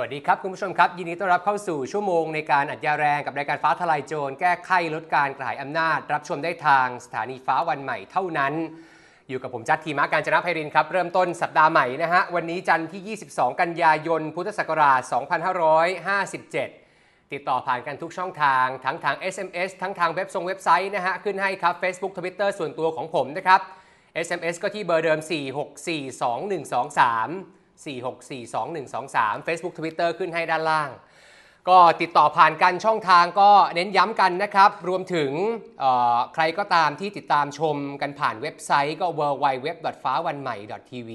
วัสดีครับคุณผู้ชมครับ ยินดีต้อนรับเข้าสู่ชั่วโมงในการอัดยาแรงกับรายการฟ้าทลายโจรแก้ไขลดการกระหายอำนาจ รับชมได้ทางสถานีฟ้าวันใหม่เท่านั้น อยู่กับผมจัดทีมะการจนะไพรินครับ เริ่มต้นสัปดาห์ใหม่นะฮะวันนี้จันทร์ที่ 22 กันยายนพุทธศักราช2557 ติดต่อผ่านกันทุกช่องทางทั้งทาง SMS ทั้งทางเว็บทรงเว็บไซต์นะฮะขึ้นให้ครับ Facebook Twitter ส่วนตัวของผมนะครับ SMS ก็ที่เบอร์เดิม 4642123 4642123 Facebook Twitter ขึ้นให้ด้านล่าง ก็ติดต่อผ่านกันช่องทางก็เน้นย้ำกันนะครับ รวมถึงใครก็ตามที่ติดตามชมกันผ่านเว็บไซต์ ก็ www.fawanmai.tv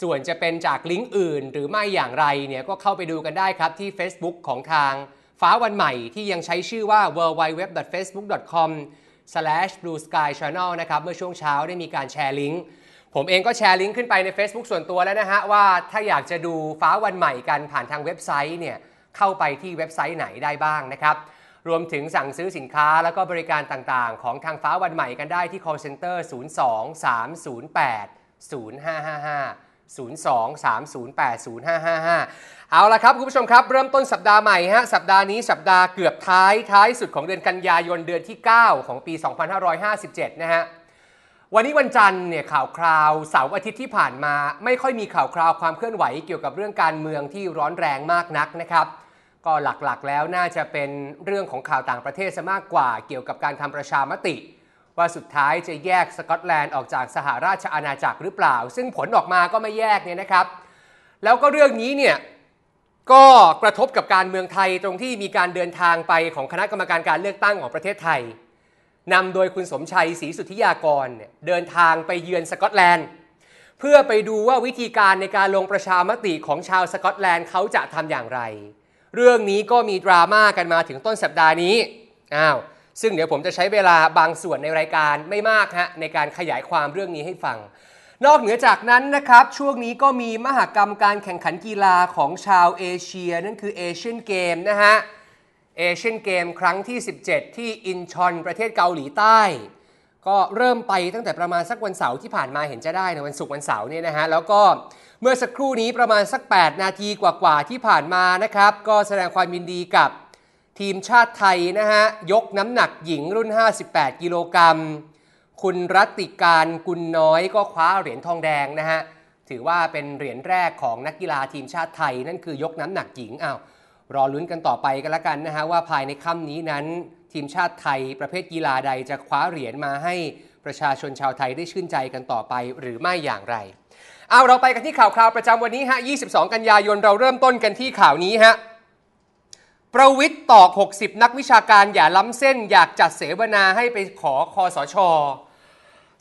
ส่วนจะเป็นจากลิงก์อื่นหรือไม่อย่างไรเนี่ยก็เข้าไปดูกันได้ครับที่ Facebook ของทางฟ้าวันใหม่ที่ยังใช้ชื่อว่า www.facebook.com/blue sky channel นะครับเมื่อช่วงเช้าได้มีการแชร์ลิงก์ผมเองก็แชร์ลิงก์ขึ้นไปใน Facebook ส่วนตัวแล้วนะฮะ ว่าถ้าอยากจะดูฟ้าวันใหม่กันผ่านทางเว็บไซต์เนี่ยเข้าไปที่เว็บไซต์ไหนได้บ้างนะครับ รวมถึงสั่งซื้อสินค้าแล้วก็บริการต่างๆ ของทางฟ้าวันใหม่กันได้ที่ call center 02 308 0555 02-308-0555 เอาละครับ คุณผู้ชมครับเริ่มต้นสัปดาห์ใหม่ฮะสัปดาห์นี้สัปดาห์เกือบท้ายท้ายสุดของเดือนกันยายนเดือนที่ 9 ของปี2557นะฮะวันนี้วันจันทร์เนี่ยข่าวคราวเสาร์อาทิตย์ที่ผ่านมา ไม่ค่อยมีข่าวคราวความเคลื่อนไหวเกี่ยวกับเรื่องการเมืองที่ร้อนแรงมากนักนะครับ ก็หลักๆ แล้วน่าจะเป็นเรื่องของข่าวต่างประเทศซะมากกว่า เกี่ยวกับการทำประชามติ ว่าสุดท้ายจะแยกสกอตแลนด์ออกจากสหราชอาณาจักรหรือเปล่า ซึ่งผลออกมาก็ไม่แยกเนี่ยนะครับ แล้วก็เรื่องนี้เนี่ยก็กระทบกับการเมืองไทยตรงที่มีการเดินทางไปของคณะกรรมการการเลือกตั้งของประเทศไทยนำโดยคุณสมชัยศรีสุทธิยากร เดินทางไปเยือนสกอตแลนด์เพื่อไปดูว่าวิธีการในการลงประชามติของชาวสกอตแลนด์เขาจะทำอย่างไร เรื่องนี้ก็มีดราม่ากันมาถึงต้นสัปดาห์นี้อ้าว ซึ่งเดี๋ยวผมจะใช้เวลาบางส่วนในรายการไม่มากฮะในการขยายความเรื่องนี้ให้ฟัง นอกเหนือจากนั้นนะครับ ช่วงนี้ก็มีมหกรรมการแข่งขันกีฬาของชาวเอเชียนั่นคือเอเชียนเกมนะฮะเอเชียนเกมครั้งที่ 17 ที่อินชอนประเทศเกาหลีใต้ ก็เริ่มไปตั้งแต่ประมาณ สักวันเสาร์ที่ผ่านมาเห็นจะได้นะวันศุกร์วันเสาร์เนี่ยนะฮะแล้วก็เมื่อสักครู่นี้ประมาณสัก 8 นาทีกว่า ๆ ที่ผ่านมานะครับก็แสดงความยินดีกับทีมชาติไทยนะฮะยกน้ำหนักหญิงรุ่น 58 กิโลกรัมคุณรัติการกุลน้อยก็คว้าเหรียญทองแดงนะฮะถือว่าเป็นเหรียญแรกของนักกีฬาทีมชาติไทยนั่นคือยกน้ำหนักหญิงอา้าวรอลุ้นกันต่อไปกันละกันนะฮะว่าภายในค่ำนี้นั้นทีมชาติไทยประเภทกีฬาใดจะคว้าเหรียญมาให้ประชาชนชาวไทยได้ชื่นใจกันต่อไปหรือไม่อย่างไรเอาเราไปกันที่ข่าวคราวประจำวันนี้ฮะ 22 กันยายนเราเริ่มต้นกันที่ข่าวนี้ฮะประวิทย์ตอก60 นักวิชาการอย่าล้ำเส้นอยากจัดเสวนาให้ไปขอคอสช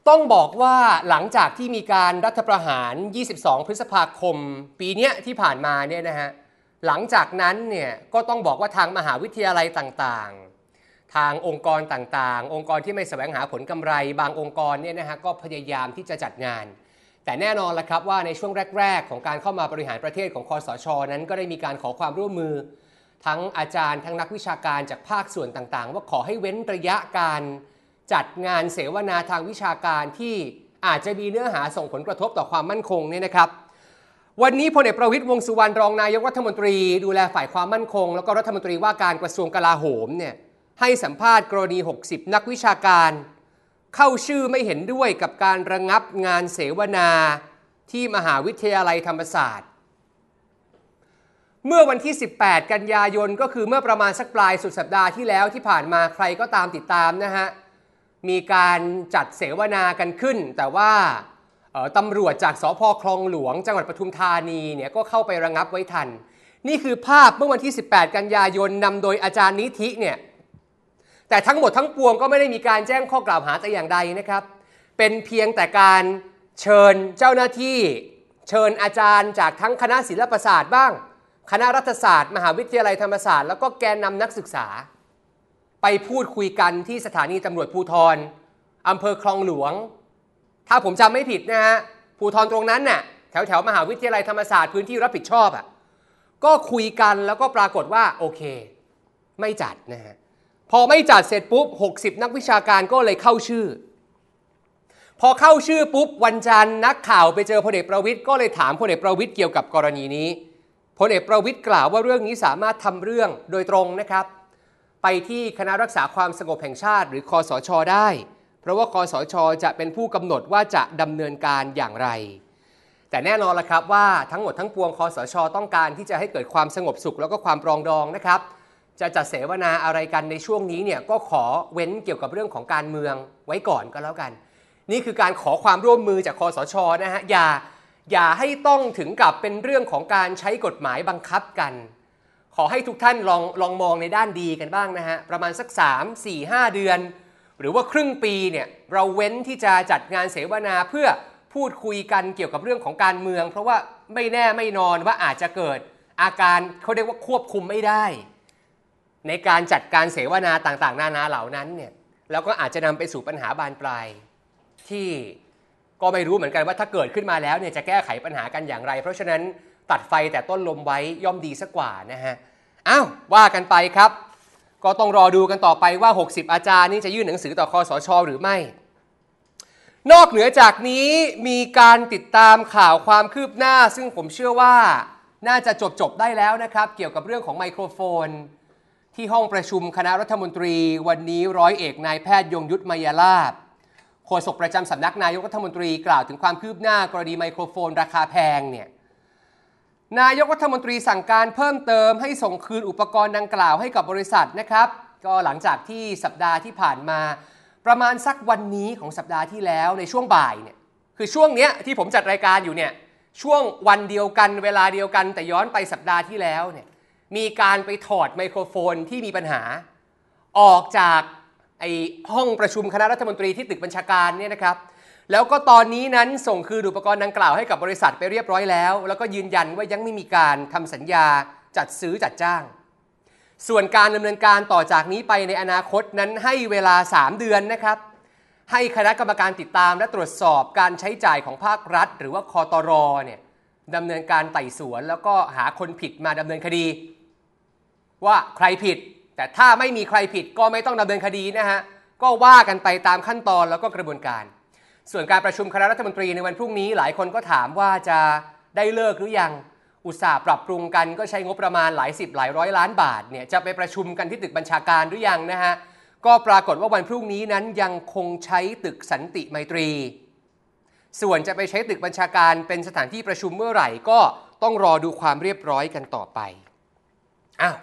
ต้องบอกว่าหลังจากที่มีการรัฐประหาร 22 พฤษภาคม ปีนี้ที่ผ่านมาเนี่ยนะฮะหลังจากนั้นเนี่ยก็ต้องบอกว่า ทางมหาวิทยาลัยต่างๆ ทางองค์กรต่างๆ องค์กรที่ไม่แสวงหาผลกำไรบางองค์กรเนี่ยนะฮะก็พยายามที่จะจัดงาน แต่แน่นอนละครับว่าในช่วงแรก ๆ ของการเข้ามาบริหารประเทศของคอสชอนั้น ก็ได้มีการขอความร่วมมือ ทั้งอาจารย์ทั้งนักวิชาการจากภาคส่วนต่างๆ ว่าขอให้เว้นระยะการจัดงานเสวนาทางวิชาการที่อาจจะมีเนื้อหาส่งผลกระทบต่อความมั่นคงเนี่ยนะครับวันนี้พลเอกประวิตยวงสุวรรณรองนายกรัฐมนตรี ดูแลฝ่ายความมั่นคงแล้วก็รัฐมนตรีว่าการกระทรวงกลาโหมเนี่ยให้สัมภาษณ์กรณี 60 นักวิชาการ เข้าชื่อไม่เห็นด้วยกับการระงับงานเสวนาที่มหาวิทยาลัยธรรมศาสตร์ เมื่อวันที่ 18 กันยายนก็คือเมื่อประมาณสักปลายสุดสัปดาห์ที่แล้วที่ผ่านมาใครก็ตามติดตามนะฮะมีการจัดเสวนากันขึ้น แต่ว่าตำรวจจากสพคลองหลวง จังหวัดปทุมธานีเนี่ยก็เข้าไประงับไว้ทัน นี่คือภาพเมื่อวันที่ 18 กันยายนนำโดยอาจารย์นิธิเนี่ยแต่ทั้งหมดทั้งปวงก็ไม่ได้มีการแจ้งข้อกล่าวหาแต่อย่างใดนะครับ เป็นเพียงแต่การเชิญเจ้าหน้าที่เชิญอาจารย์จากทั้งคณะศิลปศาสตร์บ้าง คณะรัฐศาสตร์ มหาวิทยาลัยธรรมศาสตร์แล้วก็แกนนำนักศึกษา ไปพูดคุยกันที่สถานีตำรวจภูทรอำเภอคลองหลวงถ้าผมจำไม่ผิดนะฮะภูทรตรงนั้นน่ะแถวแถวมหาวิทยาลัยธรรมศาสตร์พื้นที่รับผิดชอบอ่ะก็คุยกันแล้วก็ปรากฏว่าโอเค ไม่จัดนะฮะพอไม่จัดเสร็จปุ๊บ 60 นักวิชาการก็เลยเข้าชื่อ พอเข้าชื่อปุ๊บวันจันทร์นักข่าวไปเจอพลเอกประวิทย์ก็เลยถามพลเอกประวิทย์เกี่ยวกับกรณีนี้พลเอกประวิทย์กล่าวว่าเรื่องนี้สามารถทำเรื่องโดยตรงนะครับ ไปที่คณะรักษาความสงบแห่งชาติ หรือคอสชได้เพราะว่าคอสชอจะเป็นผู้กำหนดว่าจะดำเนินการอย่างไร แต่แน่นอนละครับว่าทั้งหมดทั้งปวงคอสชอต้องการที่จะให้เกิดความสงบสุขแล้วก็ความปรองดองนะครับ จะจัดเสวนาอะไรกันในช่วงนี้เนี่ยก็ขอเว้นเกี่ยวกับเรื่องของการเมืองไว้ก่อนก็แล้วกัน นี่คือการขอความร่วมมือจากคอสชอนะฮะอย่าอย่าให้ต้องถึงกับเป็นเรื่องของการใช้กฎหมายบังคับกัน ขอให้ทุกท่านลองลองมองในด้านดีกันบ้างนะฮะประมาณสัก3 4 5เดือนหรือว่าครึ่งปีเนี่ยเราเว้นที่จะจัดงานเสวนาเพื่อพูดคุยกันเกี่ยวกับเรื่องของการเมือง เพราะว่าไม่แน่ไม่นอนว่าอาจจะเกิดอาการเขาเรียกว่าควบคุมไม่ได้ ในการจัดการเสวนาต่างๆนานาเหล่านั้นเนี่ยแล้วก็อาจจะนำไปสู่ปัญหาบานปลาย ที่ก็ไม่รู้เหมือนกันว่าถ้าเกิดขึ้นมาแล้วเนี่ยจะแก้ไขปัญหากันอย่างไร เพราะฉะนั้นตัดไฟแต่ต้นลมไว้ย่อมดีสักกว่านะฮะอ้าวว่ากันไปครับก็ต้องรอดูกันต่อไปว่า 60 อาจารย์นี่จะยื่นหนังสือต่อคอสชหรือไม่ นอกเหนือจากนี้มีการติดตามข่าวความคืบหน้าซึ่งผมเชื่อว่าน่าจะจบจบได้แล้วนะครับ เกี่ยวกับเรื่องของไมโครโฟนที่ห้องประชุมคณะรัฐมนตรี วันนี้ร้อยเอกนายแพทย์ยงยุทธมายาลาบโฆษกประจำสำนักนายกรัฐมนตรีกล่าวถึงความคืบหน้ากรณีไมโครโฟน ราคาแพงเนี่ยนายกรัฐมนตรีสั่งการเพิ่มเติมให้ส่งคืนอุปกรณ์ดังกล่าวให้กับบริษัทนะครับ ก็หลังจากที่สัปดาห์ที่ผ่านมาประมาณสักวันนี้ของสัปดาห์ที่แล้วในช่วงบ่ายเนี่ยคือช่วงเนี้ยที่ผมจัดรายการอยู่เนี่ยช่วงวันเดียวกัน เวลาเดียวกันแต่ย้อนไปสัปดาห์ที่แล้วเนี่ยมีการไปถอดไมโครโฟนที่มีปัญหาออกจากไอห้องประชุมคณะรัฐมนตรีที่ตึกบัญชาการเนี่ยนะครับแล้วก็ตอนนี้นั้นส่งคืนอุปกรณ์ดังกล่าวให้กับบริษัทไปเรียบร้อยแล้ว แล้วก็ยืนยันว่ายังไม่มีการทำสัญญาจัดซื้อจัดจ้าง ส่วนการดำเนินการต่อจากนี้ไปในอนาคตนั้นให้เวลา 3 เดือนนะครับ ให้คณะกรรมการติดตามและตรวจสอบการใช้จ่ายของภาครัฐหรือว่าคอตรอเนี่ยดำเนินการไต่สวนแล้วก็หาคนผิดมาดำเนินคดี ว่าใครผิดแต่ถ้าไม่มีใครผิดก็ไม่ต้องดำเนินคดีนะฮะก็ว่ากันไปตามขั้นตอนแล้วก็กระบวนการส่วนการประชุมคณะรัฐมนตรีในวันพรุ่งนี้ หลายคนก็ถามว่าจะได้เลิกหรือยังอุตสาห์ปรับปรุงกันก็ใช้งบประมาณหลายสิบหลายร้อยล้านบาทเนี่ยจะไปประชุมกันที่ตึกบัญชาการหรือยังนะฮะก็ปรากฏว่าวันพรุ่งนี้นั้นยังคงใช้ตึกสันติไมตรีส่วนจะไปใช้ตึกบัญชาการเป็นสถานที่ประชุมเมื่อไหร่ก็ต้องรอดูความเรียบร้อยกันต่อไปอ้าว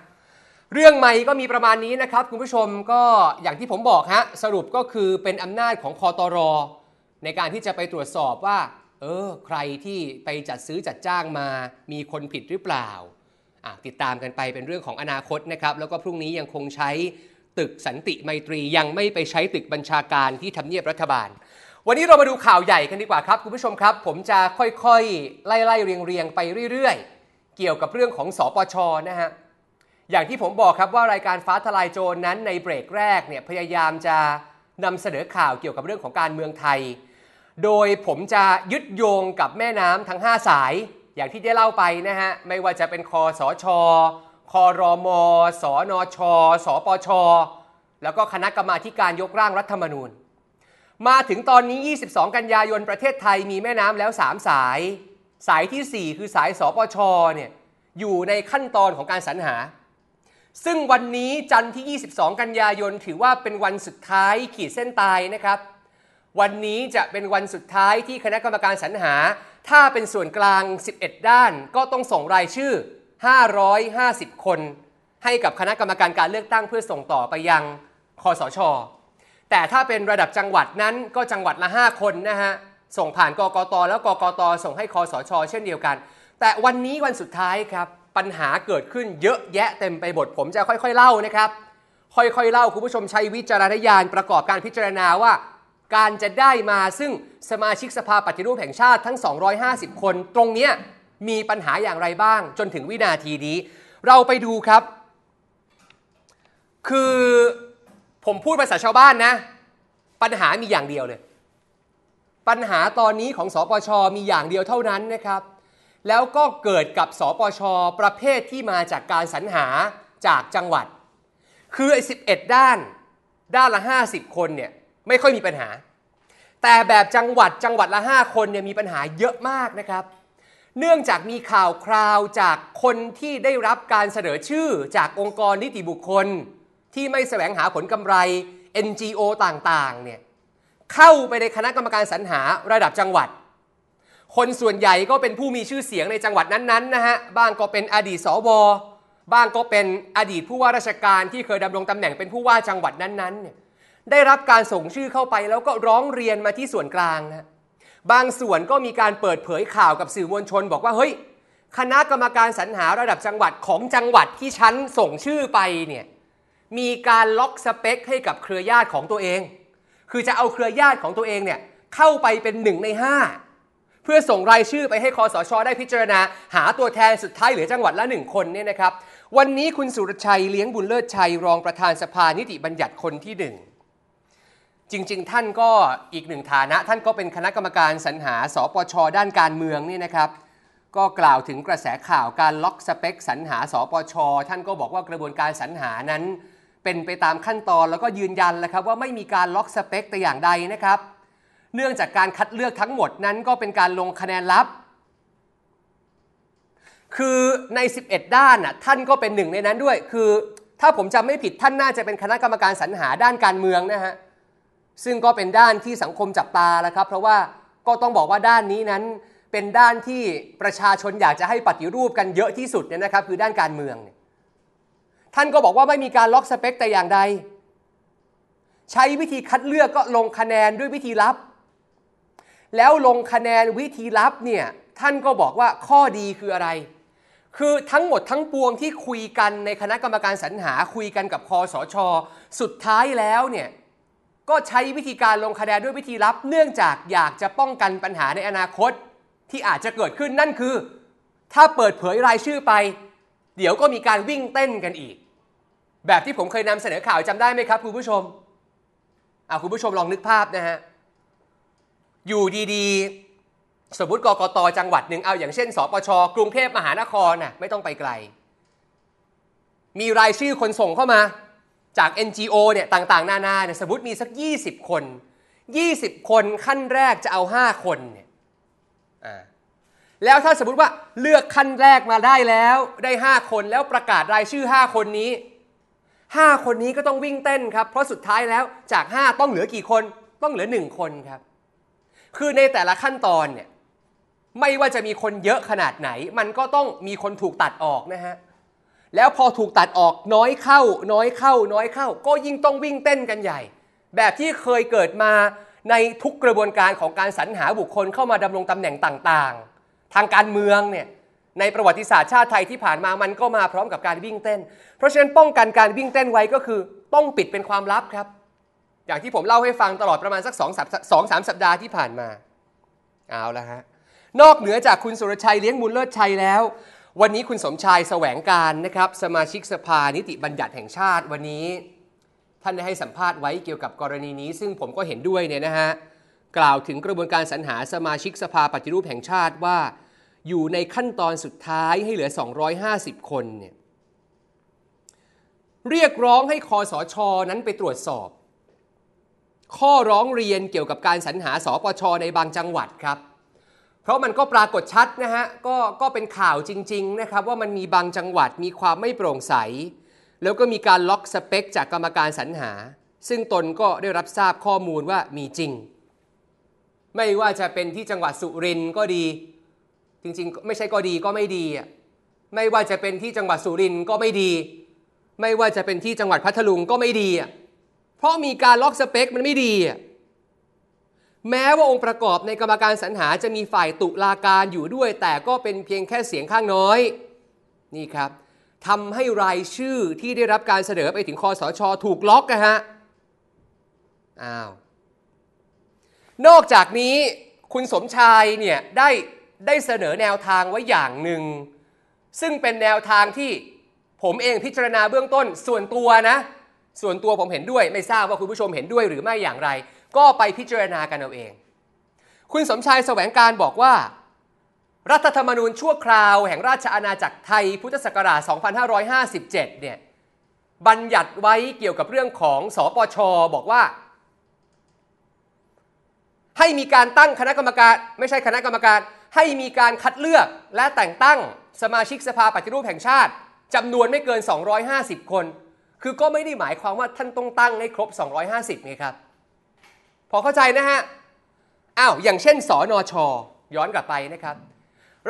เรื่องใหม่ก็มีประมาณนี้นะครับคุณผู้ชมก็อย่างที่ผมบอกฮะสรุปก็คือเป็นอำนาจของคอตรอในการที่จะไปตรวจสอบว่าเออใครที่ไปจัดซื้อจัดจ้างมามีคนผิดหรือเปล่าติดตามกันไปเป็นเรื่องของอนาคตนะครับแล้วก็พรุ่งนี้ยังคงใช้ตึกสันติไมตรียังไม่ไปใช้ตึกบัญชาการที่ทำเนียบรัฐบาล วันนี้เรามาดูข่าวใหญ่กันดีกว่าครับคุณผู้ชมครับ ผมจะค่อยๆไล่ๆ เรียงๆไปเรื่อย ๆ เกี่ยวกับเรื่องของสอปชนะฮะอย่างที่ผมบอกครับว่ารายการฟ้าทลายโจรนนั้น ในเบรกแรกเนี่ยพยายามจะนำเสนอข่าวเกี่ยวกับเรื่องของการเมืองไทยโดยผมจะยึดโยงกับแม่น้ำทั้ง 5 สาย อย่างที่ได้เล่าไปนะฮะ ไม่ว่าจะเป็นคอสอชอคอรอมอสอนอชอสอปอชอแล้วก็คณะกรรมาการยกร่างรัฐธรรมนูญ มาถึงตอนนี้ 22 กันยายนประเทศไทยมีแม่น้ำแล้ว 3 สาย สายที่ 4 คือสายสปชเนี่ยอยู่ในขั้นตอนของการสรรหา ซึ่งวันนี้จันทร์ที่ 22 กันยายน ถือว่าเป็นวันสุดท้ายขีดเส้นตายนะครับวันนี้จะเป็นวันสุดท้ายที่คณะกรรมการสรรหา ถ้าเป็นส่วนกลาง 11 ด้านก็ต้องส่งรายชื่อ 550 คน ให้กับคณะกรรมการการเลือกตั้ง เพื่อส่งต่อไปยังคอสช แต่ถ้าเป็นระดับจังหวัดนั้นก็จังหวัดละ5คนนะฮะส่งผ่านกกตแล้วกกตส่งให้คอสช เช่นเดียวกัน แต่วันนี้วันสุดท้ายครับปัญหาเกิดขึ้นเยอะแยะเต็มไปหมดผมจะค่อยๆเล่านะครับ ค่อยๆเล่าคุณผู้ชมใช้วิจารณญาณประกอบการพิจารณาว่าการจะได้มาซึ่งสมาชิกสภาปฏิรูปแห่งชาติทั้ง 250 คนตรงนี้มีปัญหาอย่างไรบ้างจนถึงวินาทีนี้เราไปดูครับ คือผมพูดภาษาชาวบ้านนะปัญหามีอย่างเดียวเลยปัญหาตอนนี้ของสอปชมีอย่างเดียวเท่านั้นนะครับ แล้วก็เกิดกับสปชประเภทที่มาจากการสรรหาจากจังหวัด คือไอ้ 11 ด้านด้านละ 50 คนเนี่ยไม่ค่อยมีปัญหา แต่แบบจังหวัดจังหวัดละ 5 คนเนี่ยมีปัญหาเยอะมากนะครับ เนื่องจากมีข่าวคราวจากคนที่ได้รับการเสนอชื่อจากองค์กรนิติบุคคล ที่ไม่แสวงหาผลกำไร NGO ต่าง ๆ เนี่ยเข้าไปในคณะกรรมการสรรหาระดับจังหวัด คนส่วนใหญ่ก็เป็นผู้มีชื่อเสียงในจังหวัดนั้นๆ นะฮะบ้างก็เป็นอดีตสวบ้างก็เป็นอดีตผู้ว่าราชการ ที่เคยดำรงตำแหน่งเป็นผู้ว่าจังหวัดนั้นๆ เนี่ยได้รับการส่งชื่อเข้าไปแล้วก็ร้องเรียนมาที่ส่วนกลางนะ บางส่วนก็มีการเปิดเผยข่าวกับสื่อมวลชนบอกว่าเฮ้ย คณะกรรมการสรรหาระดับจังหวัดของจังหวัดที่ฉันส่งชื่อไปเนี่ย มีการล็อกสเปคให้กับเครือญาติของตัวเอง คือจะเอาเครือญาติของตัวเองเนี่ยเข้าไปเป็นหนึ่งใน 5 เพื่อส่งรายชื่อไปให้คอสชอได้พิจารณา หาตัวแทนสุดท้ายเหลือจังหวัดละหนึ่งคนเนี่ยนะครับ วันนี้คุณสุรชัยเลี้ยงบุญเลิศชัย รองประธานสภานิติบัญญัติคนที่หนึ่งจริงๆท่านก็อีกหนึ่งฐานะท่านก็เป็นคณะกรรมการสรรหาสปชด้านการเมืองนี่นะครับ ก็กล่าวถึงกระแสข่าวการล็อกสเปคสรรหาสปชท่านก็บอกว่ากระบวนการสรรหานั้นเป็นไปตามขั้นตอนแล้วก็ยืนยันแล้วครับว่าไม่มีการล็อกสเปคแต่อย่างใดนะครับเนื่องจากการคัดเลือกทั้งหมดนั้นก็เป็นการลงคะแนนลับ คือใน 11 ด้านน่ะท่านก็เป็นหนึ่งในนั้นด้วย คือ ถ้าผมจำไม่ผิดท่านน่าจะเป็นคณะกรรมการสรรหาด้านการเมืองนะฮะซึ่งก็เป็นด้านที่สังคมจับตาแล้วครับ เพราะว่าก็ต้องบอกว่าด้านนี้นั้นเป็นด้านที่ประชาชนอยากจะให้ปฏิรูปกันเยอะที่สุดเนี่ยนะครับคือด้านการเมืองท่านก็บอกว่าไม่มีการล็อกสเปค แต่อย่างใดใช้วิธีคัดเลือกก็ลงคะแนนด้วยวิธีลับ แล้วลงคะแนนวิธีลับเนี่ยท่านก็บอกว่าข้อดีคืออะไร คือทั้งหมดทั้งปวงที่คุยกันในคณะกรรมการสรรหาคุยกันกับคอสอชอสุดท้ายแล้วเนี่ยก็ใช้วิธีการลงคะแนนด้วยวิธีลับเนื่องจากอยากจะป้องกันปัญหาในอนาคตที่อาจจะเกิดขึ้นนั่นคือ ถ้าเปิดเผยรายชื่อไป เดี๋ยวก็มีการวิ่งเต้นกันอีก แบบที่ผมเคยนำเสนอข่าวจำได้ไหมครับคุณผู้ชมอ่าคุณผู้ชมลองนึกภาพนะฮะ อยู่ดีๆ สมมติกกตจังหวัดหนึ่งเอาอย่างเช่นสปชกรุงเทพมหานครน่ะไม่ต้องไปไกล มีรายชื่อคนส่งเข้ามาจาก NGO เนี่ยต่างๆนานาเนี่ยสมมติมีสัก 20 คน 20 คนขั้นแรกจะเอา 5 คนเนี่ยแล้วถ้าสมมติว่าเลือกขั้นแรกมาได้แล้วได้ 5 คนแล้วประกาศรายชื่อ 5 คนนี้ 5 คนนี้ก็ต้องวิ่งเต้นครับ เพราะสุดท้ายแล้วจาก 5 ต้องเหลือกี่คนต้องเหลือ 1 คนครับ คือในแต่ละขั้นตอนเนี่ยไม่ว่าจะมีคนเยอะขนาดไหนมันก็ต้องมีคนถูกตัดออกนะฮะแล้วพอถูกตัดออกน้อยเข้า น้อยเข้า น้อยเข้า ก็ยิ่งต้องวิ่งเต้นกันใหญ่ แบบที่เคยเกิดมาในทุกกระบวนการของการสรรหาบุคคลเข้ามาดำรงตำแหน่งต่างๆ ทางการเมืองเนี่ยในประวัติศาสตร์ชาติไทยที่ผ่านมามันก็มาพร้อมกับการวิ่งเต้น เพราะฉะนั้นป้องกันการวิ่งเต้นไว้ก็คือต้องปิดเป็นความลับครับ อย่างที่ผมเล่าให้ฟังตลอดประมาณสักสองสองสามสัปดาห์ที่ผ่านมาเอาละฮะนอกเหนือจากคุณสุรชัยเลี้ยงมูลเลิศชัยแล้ววันนี้คุณสมชายแสวงการนะครับสมาชิกสภานิติบัญญัติแห่งชาติวันนี้ ท่านได้ให้สัมภาษณ์ไว้เกี่ยวกับกรณีนี้ซึ่งผมก็เห็นด้วยเนี่ยนะฮะ กล่าวถึงกระบวนการสรรหาสมาชิกสภาปฏิรูปแห่งชาติว่า อยู่ในขั้นตอนสุดท้ายให้เหลือ 250 คนเนี่ยเรียกร้องให้คอสอชอนั้นไปตรวจสอบ ข้อร้องเรียนเกี่ยวกับการสรรหาสปชในบางจังหวัดครับเพราะมันก็ปรากฏชัดนะฮะก็ก็เป็นข่าวจริงๆนะครับ ว่ามันมีบางจังหวัดมีความไม่โปร่งใส แล้วก็มีการล็อกสเปค จากกรรมการสรรหา ซึ่งตนก็ได้รับทราบข้อมูลว่ามีจริง ไม่ว่าจะเป็นที่จังหวัดสุรินทร์ก็ดี จริงๆ ไม่ใช่ก็ดีก็ไม่ดีอ่ะไม่ว่าจะเป็นที่จังหวัดสุรินทร์ก็ไม่ดี ไม่ว่าจะเป็นที่จังหวัดพัทลุงก็ไม่ดีอ่ะเพราะมีการล็อกสเปค มันไม่ดีอ่ะแม้ว่าองค์ประกอบในกรรมการสรรหาจะมีฝ่ายตุลาการอยู่ด้วย แต่ก็เป็นเพียงแค่เสียงข้างน้อย นี่ครับทำให้รายชื่อที่ได้รับการเสนอไปถึงคอสช ถูกล็อกนะฮะอ้าวนอกจากนี้คุณสมชายเนี่ย ได้ได้เสนอแนวทางไว้อย่างหนึ่ง ซึ่งเป็นแนวทางที่ผมเองพิจารณาเบื้องต้นส่วนตัวนะ ส่วนตัวผมเห็นด้วยไม่ทราบว่าคุณผู้ชมเห็นด้วยหรือไม่อย่างไรก็ไปพิจารณากันเอาเอง คุณสมชายแสวงการบอกว่า รัฐธรรมนูญชั่วคราวแห่งราชอาณาจักรไทย พุทธศักราช2557เนี่ยบัญญัติไว้เกี่ยวกับเรื่องของสอปชอบอกว่า ให้มีการตั้งคณะกรรมการ ไม่ใช่คณะกรรมการให้มีการคัดเลือกและแต่งตั้งสมาชิกสภาปฏิรูปแห่งชาติจำนวนไม่เกิน 250 คน คือก็ไม่ได้หมายความว่าท่านต้องตั้งให้ครบ 250ไงครับพอเข้าใจนะฮะ อ้าว อย่างเช่นสอนอชอย้อนกลับไปนะครับ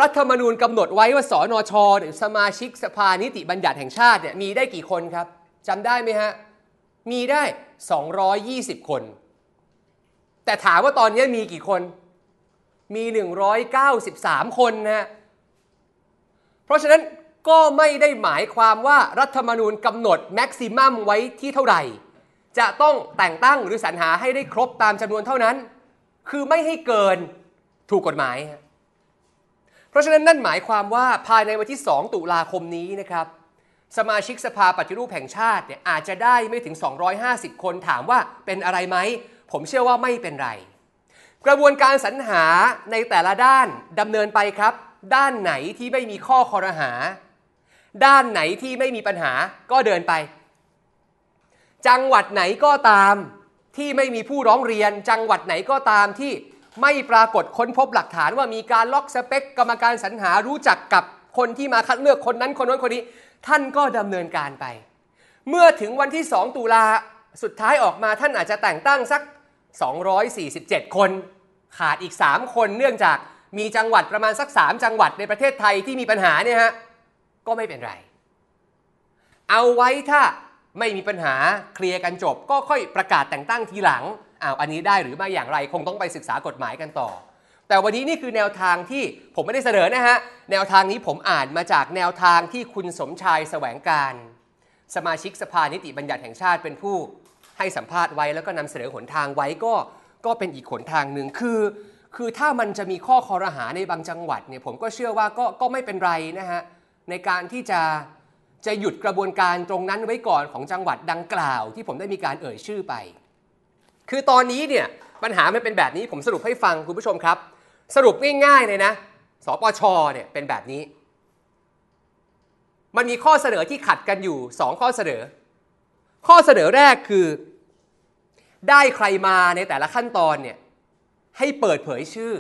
รัฐธรรมนูญกำหนดไว้ว่าสอนอชอหรือสมาชิกสภานิติบัญญัติแห่งชาติเนี่ยมีได้กี่คนครับจำได้ไหมฮะ มีได้ 220 คน แต่ถามว่าตอนนี้มีกี่คน มี 193 คนนะฮะ เพราะฉะนั้นก็ไม่ได้หมายความว่ารัฐธรรมนูญกำหนดแม็กซิมัมไว้ที่เท่าไหร่จะต้องแต่งตั้งหรือสรรหาให้ได้ครบตามจำนวนเท่านั้น คือไม่ให้เกินถูกกฎหมาย เพราะฉะนั้นนั่นหมายความว่าภายในวันที่ 2 ตุลาคมนี้นะครับ สมาชิกสภาปฏิรูปแห่งชาติเนี่ยอาจจะได้ไม่ถึง 250 คนถามว่าเป็นอะไรไหม ผมเชื่อว่าไม่เป็นไร กระบวนการสรรหาในแต่ละด้านดำเนินไปครับ ด้านไหนที่ไม่มีข้อคอรหา ด้านไหนที่ไม่มีปัญหาก็เดินไปจังหวัดไหนก็ตามที่ไม่มีผู้ร้องเรียน จังหวัดไหนก็ตามที่ไม่ปรากฏค้นพบหลักฐานว่ามีการล็อกสเปค กรรมการสรรหารู้จักกับคนที่มาคัดเลือกคนนั้นคนนั้นคนนี้ท่านก็ดำเนินการไป เมื่อถึงวันที่ 2 ตุลาสุดท้ายออกมาท่านอาจจะแต่งตั้งสัก 247 คน ขาดอีก 3 คนเนื่องจากมีจังหวัดประมาณสัก3จังหวัดในประเทศไทยที่มีปัญหาเนี่ยฮะก็ไม่เป็นไร เอาไว้ถ้าไม่มีปัญหาเคลียร์กันจบก็ค่อยประกาศแต่งตั้งทีหลังอ้าวอันนี้ได้หรือไม่อย่างไรคงต้องไปศึกษากฎหมายกันต่อ แต่วันนี้นี่คือแนวทางที่ผมไม่ได้เสนอนะฮะ แนวทางนี้ผมอ่านมาจากแนวทางที่คุณสมชายแสวงการ สมาชิกสภานิติบัญญัติแห่งชาติเป็นผู้ ให้สัมภาษณ์ไว้แล้วก็นำเสนอหนทางไว้ก็ก็เป็นอีกหนทางหนึ่งคือ คือถ้ามันจะมีข้อคอรหาในบางจังหวัดเนี่ยผมก็เชื่อว่าก็ก็ไม่เป็นไรนะฮะในการที่จะจะหยุดกระบวนการตรงนั้นไว้ก่อนของจังหวัดดังกล่าวที่ผมได้มีการเอ่ยชื่อไป คือตอนนี้เนี่ยปัญหามันเป็นแบบนี้ผมสรุปให้ฟังคุณผู้ชมครับ สรุปง่ายๆเลยนะสปชเนี่ยเป็นแบบนี้ มันมีข้อเสนอที่ขัดกันอยู่ 2 ข้อเสนอ ข้อเสนอแรกคือ ได้ใครมาในแต่ละขั้นตอนเนี่ยให้เปิดเผยชื่อ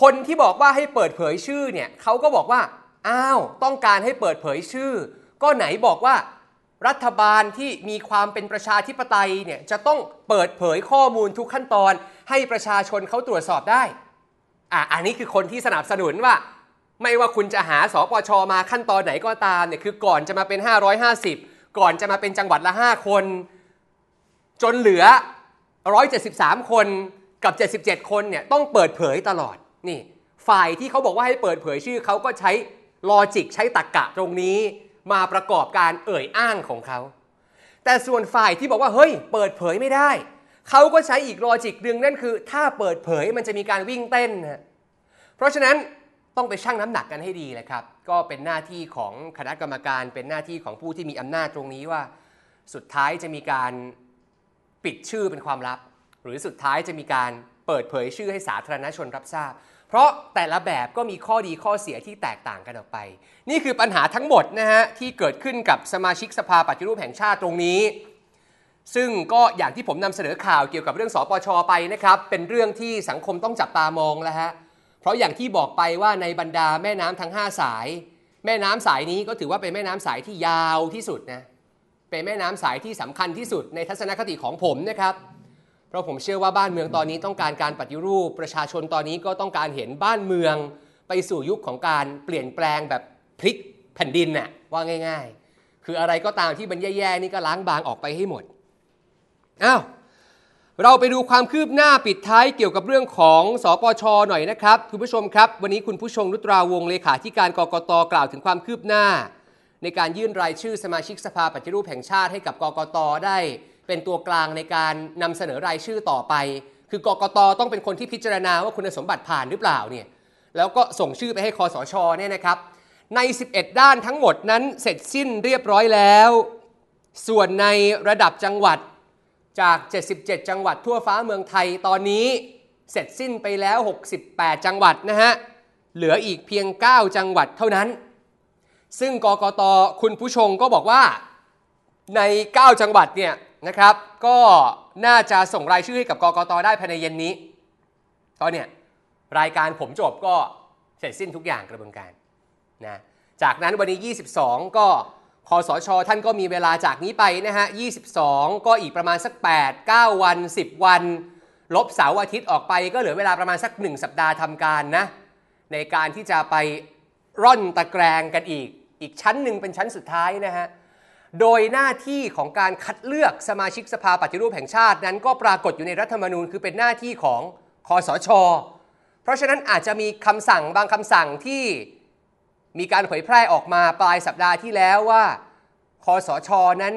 คนที่บอกว่าให้เปิดเผยชื่อเนี่ยเขาก็บอกว่าอ้าวต้องการให้เปิดเผยชื่อ ก็ไหนบอกว่ารัฐบาลที่มีความเป็นประชาธิปไตยเนี่ยจะต้องเปิดเผยข้อมูลทุกขั้นตอนให้ประชาชนเขาตรวจสอบได้อ่าอันนี้คือคนที่สนับสนุนว่า ไม่ว่าคุณจะหาสปชมาขั้นตอนไหนก็ตามเนี่ยคือก่อนจะมาเป็น 550 ก่อนจะมาเป็นจังหวัดละ 5 คน จนเหลือ 173 คนกับ 77 คนเนี่ยต้องเปิดเผยตลอดนี่ฝ่ายที่เขาบอกว่าให้เปิดเผยชื่อเขาก็ใช้ลอจิกใช้ตรรกกะตรงนี้มาประกอบการเอ่ยอ้างของเขา แต่ส่วนฝ่ายที่บอกว่าเฮ้ยเปิดเผยไม่ได้ เขาก็ใช้อีกลอจิกหนึ่งนั่นคือถ้าเปิดเผยมันจะมีการวิ่งเต้นฮะเพราะฉะนั้นต้องไปชั่งน้ำหนักกันให้ดีเลยครับ ก็เป็นหน้าที่ของคณะกรรมการเป็นหน้าที่ของผู้ที่มีอำนาจตรงนี้ว่า สุดท้ายจะมีการปิดชื่อเป็นความลับ หรือสุดท้ายจะมีการเปิดเผยชื่อให้สาธารณชนรับทราบเพราะแต่ละแบบก็มีข้อดีข้อเสียที่แตกต่างกันออกไป นี่คือปัญหาทั้งหมดนะฮะที่เกิดขึ้นกับสมาชิกสภาปฏิรูปแห่งชาติตรงนี้ ซึ่งก็อย่างที่ผมนำเสนอข่าวเกี่ยวกับเรื่องสปชไปนะครับ เป็นเรื่องที่สังคมต้องจับตามองแล้วฮะ เพราะอย่างที่บอกไปว่าในบรรดาแม่น้ำทั้ง 5 สาย แม่น้ำสายนี้ก็ถือว่าเป็นแม่น้ำสายที่ยาวที่สุดนะ เป็นแม่น้ำสายที่สำคัญที่สุดในทัศนคติของผมนะครับเพราะผมเชื่อว่าบ้านเมืองตอนนี้ต้องการการปฏิรูปประชาชนตอนนี้ก็ต้องการเห็นบ้านเมือง ไปสู่ยุคของการเปลี่ยนแปลงแบบ พลิกแผ่นดินน่ะว่าง่ายๆ คืออะไรก็ตามที่มันแย่ๆนี่ก็ล้างบางออกไปให้หมดอ้าวเราไปดูความคืบหน้าปิดท้ายเกี่ยวกับเรื่องของสอปชหน่อยนะครับ คุณผู้ชมครับ วันนี้คุณผู้ชมนุตราวงเลขาธิการกรกตกล่าวถึงความคืบหน้า ในการยื่นรายชื่อสมาชิกสภาปฏิรูปแห่งชาติให้กับกรกตได้เป็นตัวกลางในการนำเสนอรายชื่อต่อไป คือกกตต้องเป็นคนที่พิจารณาว่าคุณสมบัติผ่านหรือเปล่าเนี่ย แล้วก็ส่งชื่อไปให้คอสชเนี่ยนะครับ ใน 11 ด้านทั้งหมดนั้น เสร็จสิ้นเรียบร้อยแล้ว ส่วนในระดับจังหวัดจาก 77 จังหวัดทั่วฟ้าเมืองไทยตอนนี้เสร็จสิ้นไปแล้ว 68 จังหวัดนะฮะ เหลืออีกเพียง 9 จังหวัดเท่านั้น ซึ่งกกตคุณผู้ชงก็บอกว่าใน 9 จังหวัดเนี่ยนะครับ ก็น่าจะส่งรายชื่อให้กับกกตได้ภายในเย็นนี้ก็เนี่ยรายการผมจบก็เสร็จสิ้นทุกอย่างกระบวนการนะจากนั้นวันนี้ 22 ก็คอสช ท่านก็มีเวลาจากนี้ไปนะฮะ22 ก็อีกประมาณสัก 8 9 วัน 10 วัน ลบเสาร์อาทิตย์ออกไป ก็เหลือเวลาประมาณสัก 1 สัปดาห์ทำการนะ ในการที่จะไปร่อนตะแกรงกันอีกอีกชั้นหนึ่งเป็นชั้นสุดท้ายนะฮะโดยหน้าที่ของการคัดเลือกสมาชิกสภาปฏิรูปแห่งชาตินั้นก็ปรากฏอยู่ในรัฐธรรมนูญคือเป็นหน้าที่ของคอสช เพราะฉะนั้นอาจจะมีคำสั่งบางคำสั่งที่มีการเผยแพร่ออกมาปลายสัปดาห์ที่แล้วว่าคอสช นั้น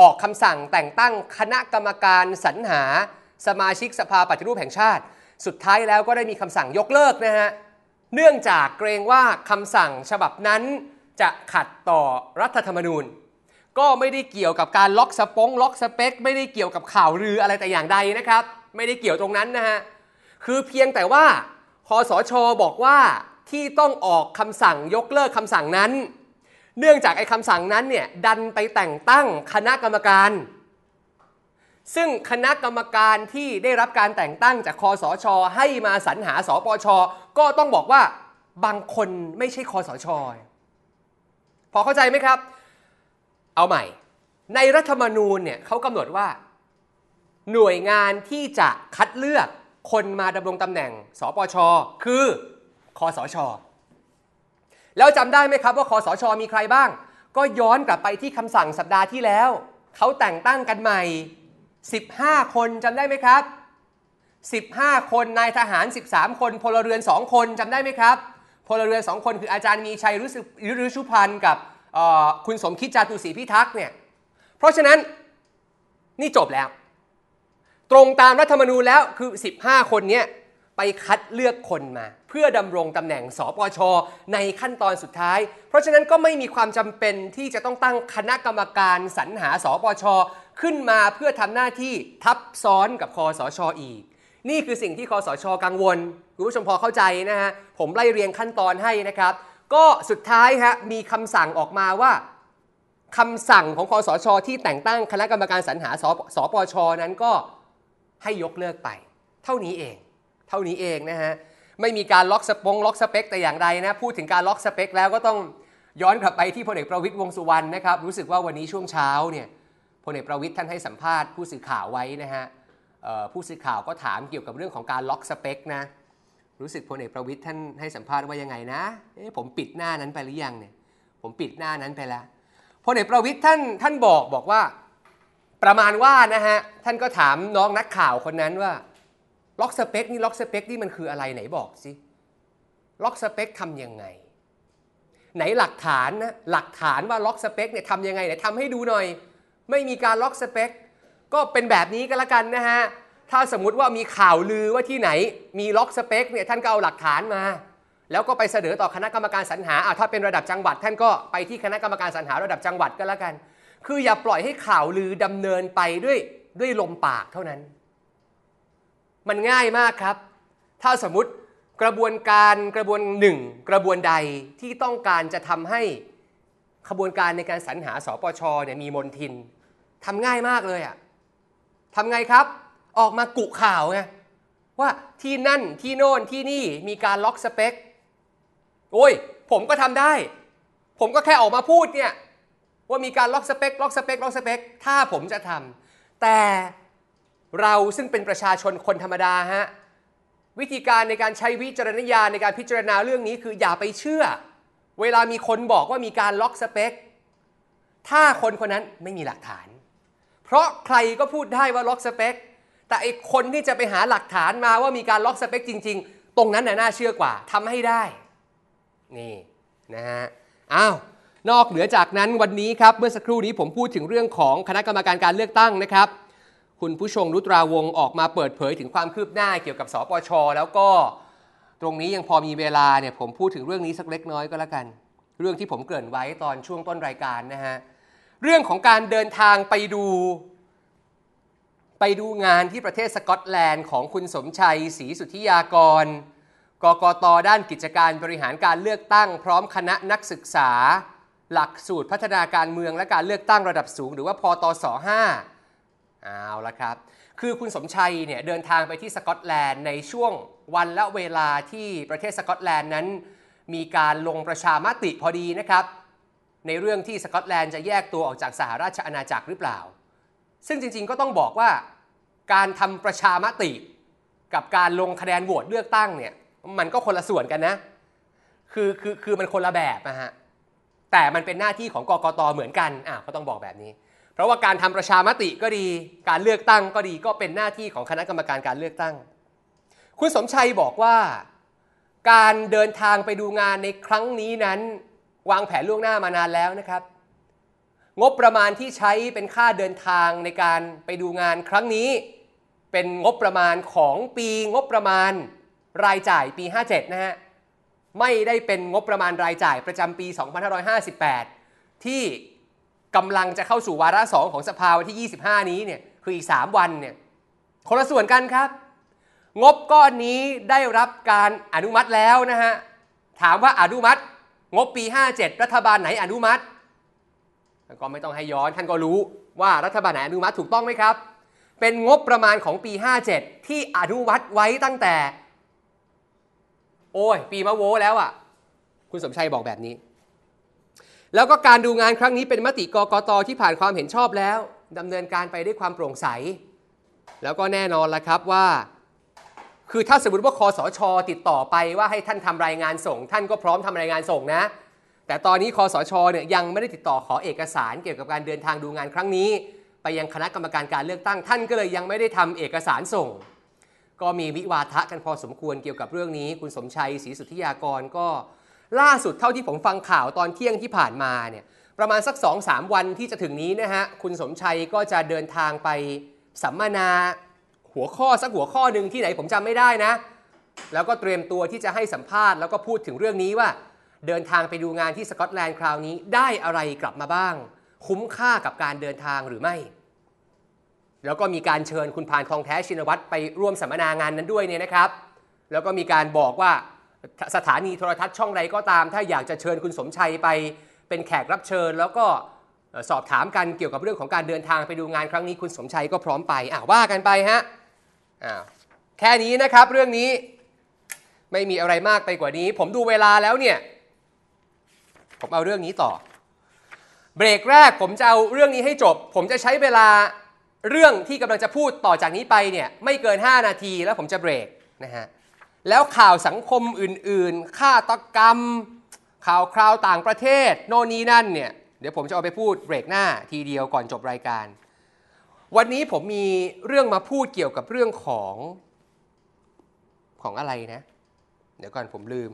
ออกคำสั่งแต่งตั้งคณะกรรมการสรรหาสมาชิกสภาปฏิรูปแห่งชาติ สุดท้ายแล้วก็ได้มีคำสั่งยกเลิกนะฮะเนื่องจากเกรงว่าคำสั่งฉบับนั้นจะขัดต่อรัฐธรรมนูญก็ไม่ได้เกี่ยวกับการล็อกสปงล็อกสเปคไม่ได้เกี่ยวกับข่าวลืออะไรแต่อย่างใดนะครับ ไม่ได้เกี่ยวตรงนั้นนะฮะ คือเพียงแต่ว่าคอสชอบอกว่าที่ต้องออกคำสั่งยกเลิกคำสั่งนั้น เนื่องจากไอ้คำสั่งนั้นเนี่ยดันไปแต่งตั้งคณะกรรมการ ซึ่งคณะกรรมการที่ได้รับการแต่งตั้งจากคอสชอให้มาสรรหาสปชก็ต้องบอกว่าบางคนไม่ใช่คอสชอพอเข้าใจไหมครับเอาใหม่ ในรัฐธรรมนูญเนี่ยเขากำหนดว่า หน่วยงานที่จะคัดเลือกคนมาดำรงตำแหน่งสปชคือคอสช แล้วจำได้ไหมครับ ว่าคอสช มีใครบ้าง ก็ย้อนกลับไปที่คำสั่งสัปดาห์ที่แล้วเขาแต่งตั้งกันใหม่ 15 คนจำได้ไหมครับ 15 คนนายทหาร 13 คนพลเรือน 2 คนจำได้ไหมครับ พลเรือน 2 คนคืออาจารย์มีชัยรุชุพันธ์กับคุณสมคิดจาตุศรีพิทักษ์เนี่ย เพราะฉะนั้นนี่จบแล้ว ตรงตามรัฐธรรมนูญแล้วคือ 15 คนนี้ไปคัดเลือกคนมา เพื่อดำรงตำแหน่งสปชในขั้นตอนสุดท้าย เพราะฉะนั้นก็ไม่มีความจำเป็นที่จะต้องตั้งคณะกรรมการสรรหาสปช ขึ้นมาเพื่อทำหน้าที่ทับซ้อนกับคอสชออีก นี่คือสิ่งที่คอสชกังวลคุณผู้ชมพอเข้าใจนะฮะผมไล่เรียงขั้นตอนให้นะครับก็สุดท้ายฮะมีคำสั่งออกมาว่าคำสั่งของคอสชอที่แต่งตั้งคณะกรรมการสรรหาสสปชนั้นก็ให้ยกเลิกไป เท่านี้เอง เท่านี้เอง นะฮะไม่มีการล็อกสปงล็อกสเปคแต่อย่างใดนะ พูดถึงการล็อกสเปค แล้วก็ต้องย้อนกลับไปที่พลเอกประวิทยวงสุวรรณนะครับรู้สึกว่าวันนี้ช่วงเช้าเนี่ยพลเอกประวิทยท่านให้สัมภาษณ์ผู้สื่อข่าวไว้นะฮะผู้สื่อข่าวก็ถามเกี่ยวกับเรื่องของการล็อกสเปคนะรู้สึกพลเอกประวิทย์ท่านให้สัมภาษณ์ว่ายังไงนะเอ๊ะผมปิดหน้านั้นไปหรือยังเนี่ยผมปิดหน้านั้นไปแล้วพลเอกประวิทย์ท่านท่านบอกบอกว่า ประมาณว่านะฮะ ท่านก็ถามน้องนักข่าวคนนั้นว่าล็อกสเปคนี่ล็อกสเปคนี่มันคืออะไรไหนบอกสิล็อกสเปคทำยังไง ไหนหลักฐานนะ หลักฐานว่าล็อกสเปคเนี่ยทำยังไงไหนทำให้ดูหน่อย ไม่มีการล็อกสเปคก็เป็นแบบนี้ก็แล้วกันนะฮะถ้าสมมติว่ามีข่าวลือว่าที่ไหนมีล็อกสเปคเนี่ยท่านก็เอาหลักฐานมา แล้วก็ไปเสนอต่อคณะกรรมการสรรหาอ่าถ้าเป็นระดับจังหวัด ท่านก็ไปที่คณะกรรมการสรรหาระดับจังหวัดก็แล้วกัน คืออย่าปล่อยให้ข่าวลือดำเนินไปด้วยด้วยลมปากเท่านั้น มันง่ายมากครับ ถ้าสมมติกระบวนการกระบวนหนึ่งกระบวนใดที่ต้องการจะทำให้ขบวนการในการสรรหาสปชเนี่ยมีมนทิน ทำง่ายมากเลยอ่ะทำไงครับออกมากุข่าวไงว่าที่นั่นที่โน่นที่นี่มีการล็อกสเปค โอ้ยผมก็ทำได้ ผมก็แค่ออกมาพูดเนี่ยว่ามีการล็อกสเปค ล็อกสเปคล็อกสเปคถ้าผมจะทำแต่เราซึ่งเป็นประชาชนคนธรรมดาฮะวิธีการในการใช้วิจารณญาณในการพิจารณาเรื่องนี้ คืออย่าไปเชื่อ เวลามีคนบอกว่ามีการล็อกสเปคถ้าคนคนนั้นไม่มีหลักฐาน เพราะใครก็พูดได้ว่าล็อกสเปคแต่ไอคนที่จะไปหาหลักฐานมาว่ามีการล็อกสเปคจริงๆ ตรงนั้นน่ะน่าเชื่อกว่าทำให้ได้ นี่นะฮะอ้าวนอกเหนือจากนั้นวันนี้ครับเมื่อสักครู่นี้ผมพูดถึงเรื่องของคณะกรรมการการเลือกตั้งนะครับ คุณผู้ชงรุตราวงออกมาเปิดเผย ถึงความคืบหน้าเกี่ยวกับสปชแล้วก็ ตรงนี้ยังพอมีเวลาเนี่ยผมพูดถึงเรื่องนี้สักเล็กน้อยก็แล้วกัน เรื่องที่ผมเกริ่นไว้ตอนช่วงต้นรายการนะฮะเรื่องของการเดินทางไปดูไปดูงานที่ประเทศสกอตแลนด์ของคุณสมชัยศรีสุทธิยากรกกตด้านกิจการบริหารการเลือกตั้ง พร้อมคณะนักศึกษา หลักสูตรพัฒนาการเมืองและการเลือกตั้งระดับสูงหรือว่าพอตส5เอาละครับ คือคุณสมชัยเนี่ยเดินทางไปที่สกอตแลนด์ในช่วงวันและเวลาที่ประเทศสกอตแลนด์นั้น มีการลงประชามติพอดีนะครับ ในเรื่องที่สกอตแลนด์จะแยกตัวออกจากสหราชอาณาจักรหรือเปล่า ซึ่งจริงๆก็ต้องบอกว่าการทำประชามติ กับการลงคะแนนโหวตเลือกตั้งเนี่ยมันก็คนละส่วนกันนะ คือคือคือมันคนละแบบนะฮะแต่มันเป็นหน้าที่ของกกตเหมือนกันอ่ะก็ต้องบอกแบบนี้ เพราะว่าการทำประชามติก็ดีการเลือกตั้งก็ดีก็เป็นหน้าที่ของคณะกรรมการการเลือกตั้ง คุณสมชัยบอกว่า การเดินทางไปดูงานในครั้งนี้นั้น วางแผนล่วงหน้ามานานแล้วนะครับ งบประมาณที่ใช้เป็นค่าเดินทางในการไปดูงานครั้งนี้เป็นงบประมาณของปีงบประมาณรายจ่ายปี 57นะฮะไม่ได้เป็นงบประมาณรายจ่ายประจำปี 2558 ที่กำลังจะเข้าสู่วาระสองของสภาวันที่ 25 นี้เนี่ยคืออีก 3 วันเนี่ยคนละส่วนกันครับ งบก้อนนี้ได้รับการอนุมัติแล้วนะฮะ ถามว่าอนุมัติ งบปี 57 รัฐบาลไหนอนุมัติก็ไม่ต้องให้ย้อนท่านก็รู้ว่ารัฐบาลไหนอนุมัติถูกต้องไหมครับเป็นงบประมาณของปี 57 ที่อนุวัตไว้ตั้งแต่ โอ้ยปีมะโว แล้วอะ่ะคุณสมชัยบอกแบบนี้ แล้วก็การดูงานครั้งนี้เป็นมติกกตที่ผ่านความเห็นชอบแล้วดำเนินการไปด้วยความโปร่งใส แล้วก็แน่นอนละครับว่า คือถ้าสมมติว่าคอสชอติดต่อไปว่าให้ท่านทำรายงานส่ง ท่านก็พร้อมทำรายงานส่งนะ แต่ตอนนี้คอสชอเนี่ยยังไม่ได้ติดต่อขอเอกสารเกี่ยวกับการเดินทางดูงานครั้งนี้ไปยังคณะกรรมการการเลือกตั้งท่านก็เลยยังไม่ได้ทำเอกสารส่ง ก็มีวิวาทะกันพอสมควรเกี่ยวกับเรื่องนี้ คุณสมชัยศรีสุทธิยากรก็ล่าสุดเท่าที่ผมฟังข่าวตอนเที่ยงที่ผ่านมาเนี่ยประมาณสัก2าวันที่จะถึงนี้นะฮะ คุณสมชัยก็จะเดินทางไปสัมมนาหัวข้อสักหัวข้อหนึ่งที่ไหนผมจำไม่ได้นะ แล้วก็เตรียมตัวที่จะให้สัมภาษณ์แล้วก็พูดถึงเรื่องนี้ว่าเดินทางไปดูงานที่สกอตแลนด์คราวนี้ได้อะไรกลับมาบ้างคุ้มค่ากับการเดินทางหรือไม่ แล้วก็มีการเชิญคุณพานทองแท้ชินวัตรไปร่วมสัมมนางานนั้นด้วยเนี่ยนะครับ แล้วก็มีการบอกว่าสถานีโทรทัศน์ช่องใดก็ตาม ถ้าอยากจะเชิญคุณสมชัยไป เป็นแขกรับเชิญ แล้วก็สอบถามกันเกี่ยวกับเรื่องของการเดินทางไปดูงานครั้งนี้คุณสมชัยก็พร้อมไปอ่าว่ากันไปฮะ อ่าแค่นี้นะครับเรื่องนี้ไม่มีอะไรมากไปกว่านี้ ผมดูเวลาแล้วเนี่ยผมเอาเรื่องนี้ต่อเบรกแรกผมจะเอาเรื่องนี้ให้จบ ผมจะใช้เวลาเรื่องที่กำลังจะพูดต่อจากนี้ไปเนี่ยไม่เกิน 5 นาทีแล้วผมจะเบรกนะฮะแล้วข่าวสังคมอื่นๆฆาตกรรม ข่าวคราวต่างประเทศโน่นนี่นั่นเนี่ยเดี๋ยวผมจะเอาไปพูดเบรกหน้าทีเดียวก่อนจบรายการ วันนี้ผมมีเรื่องมาพูดเกี่ยวกับเรื่องของของอะไรนะ เดี๋ยวก่อนผมลืม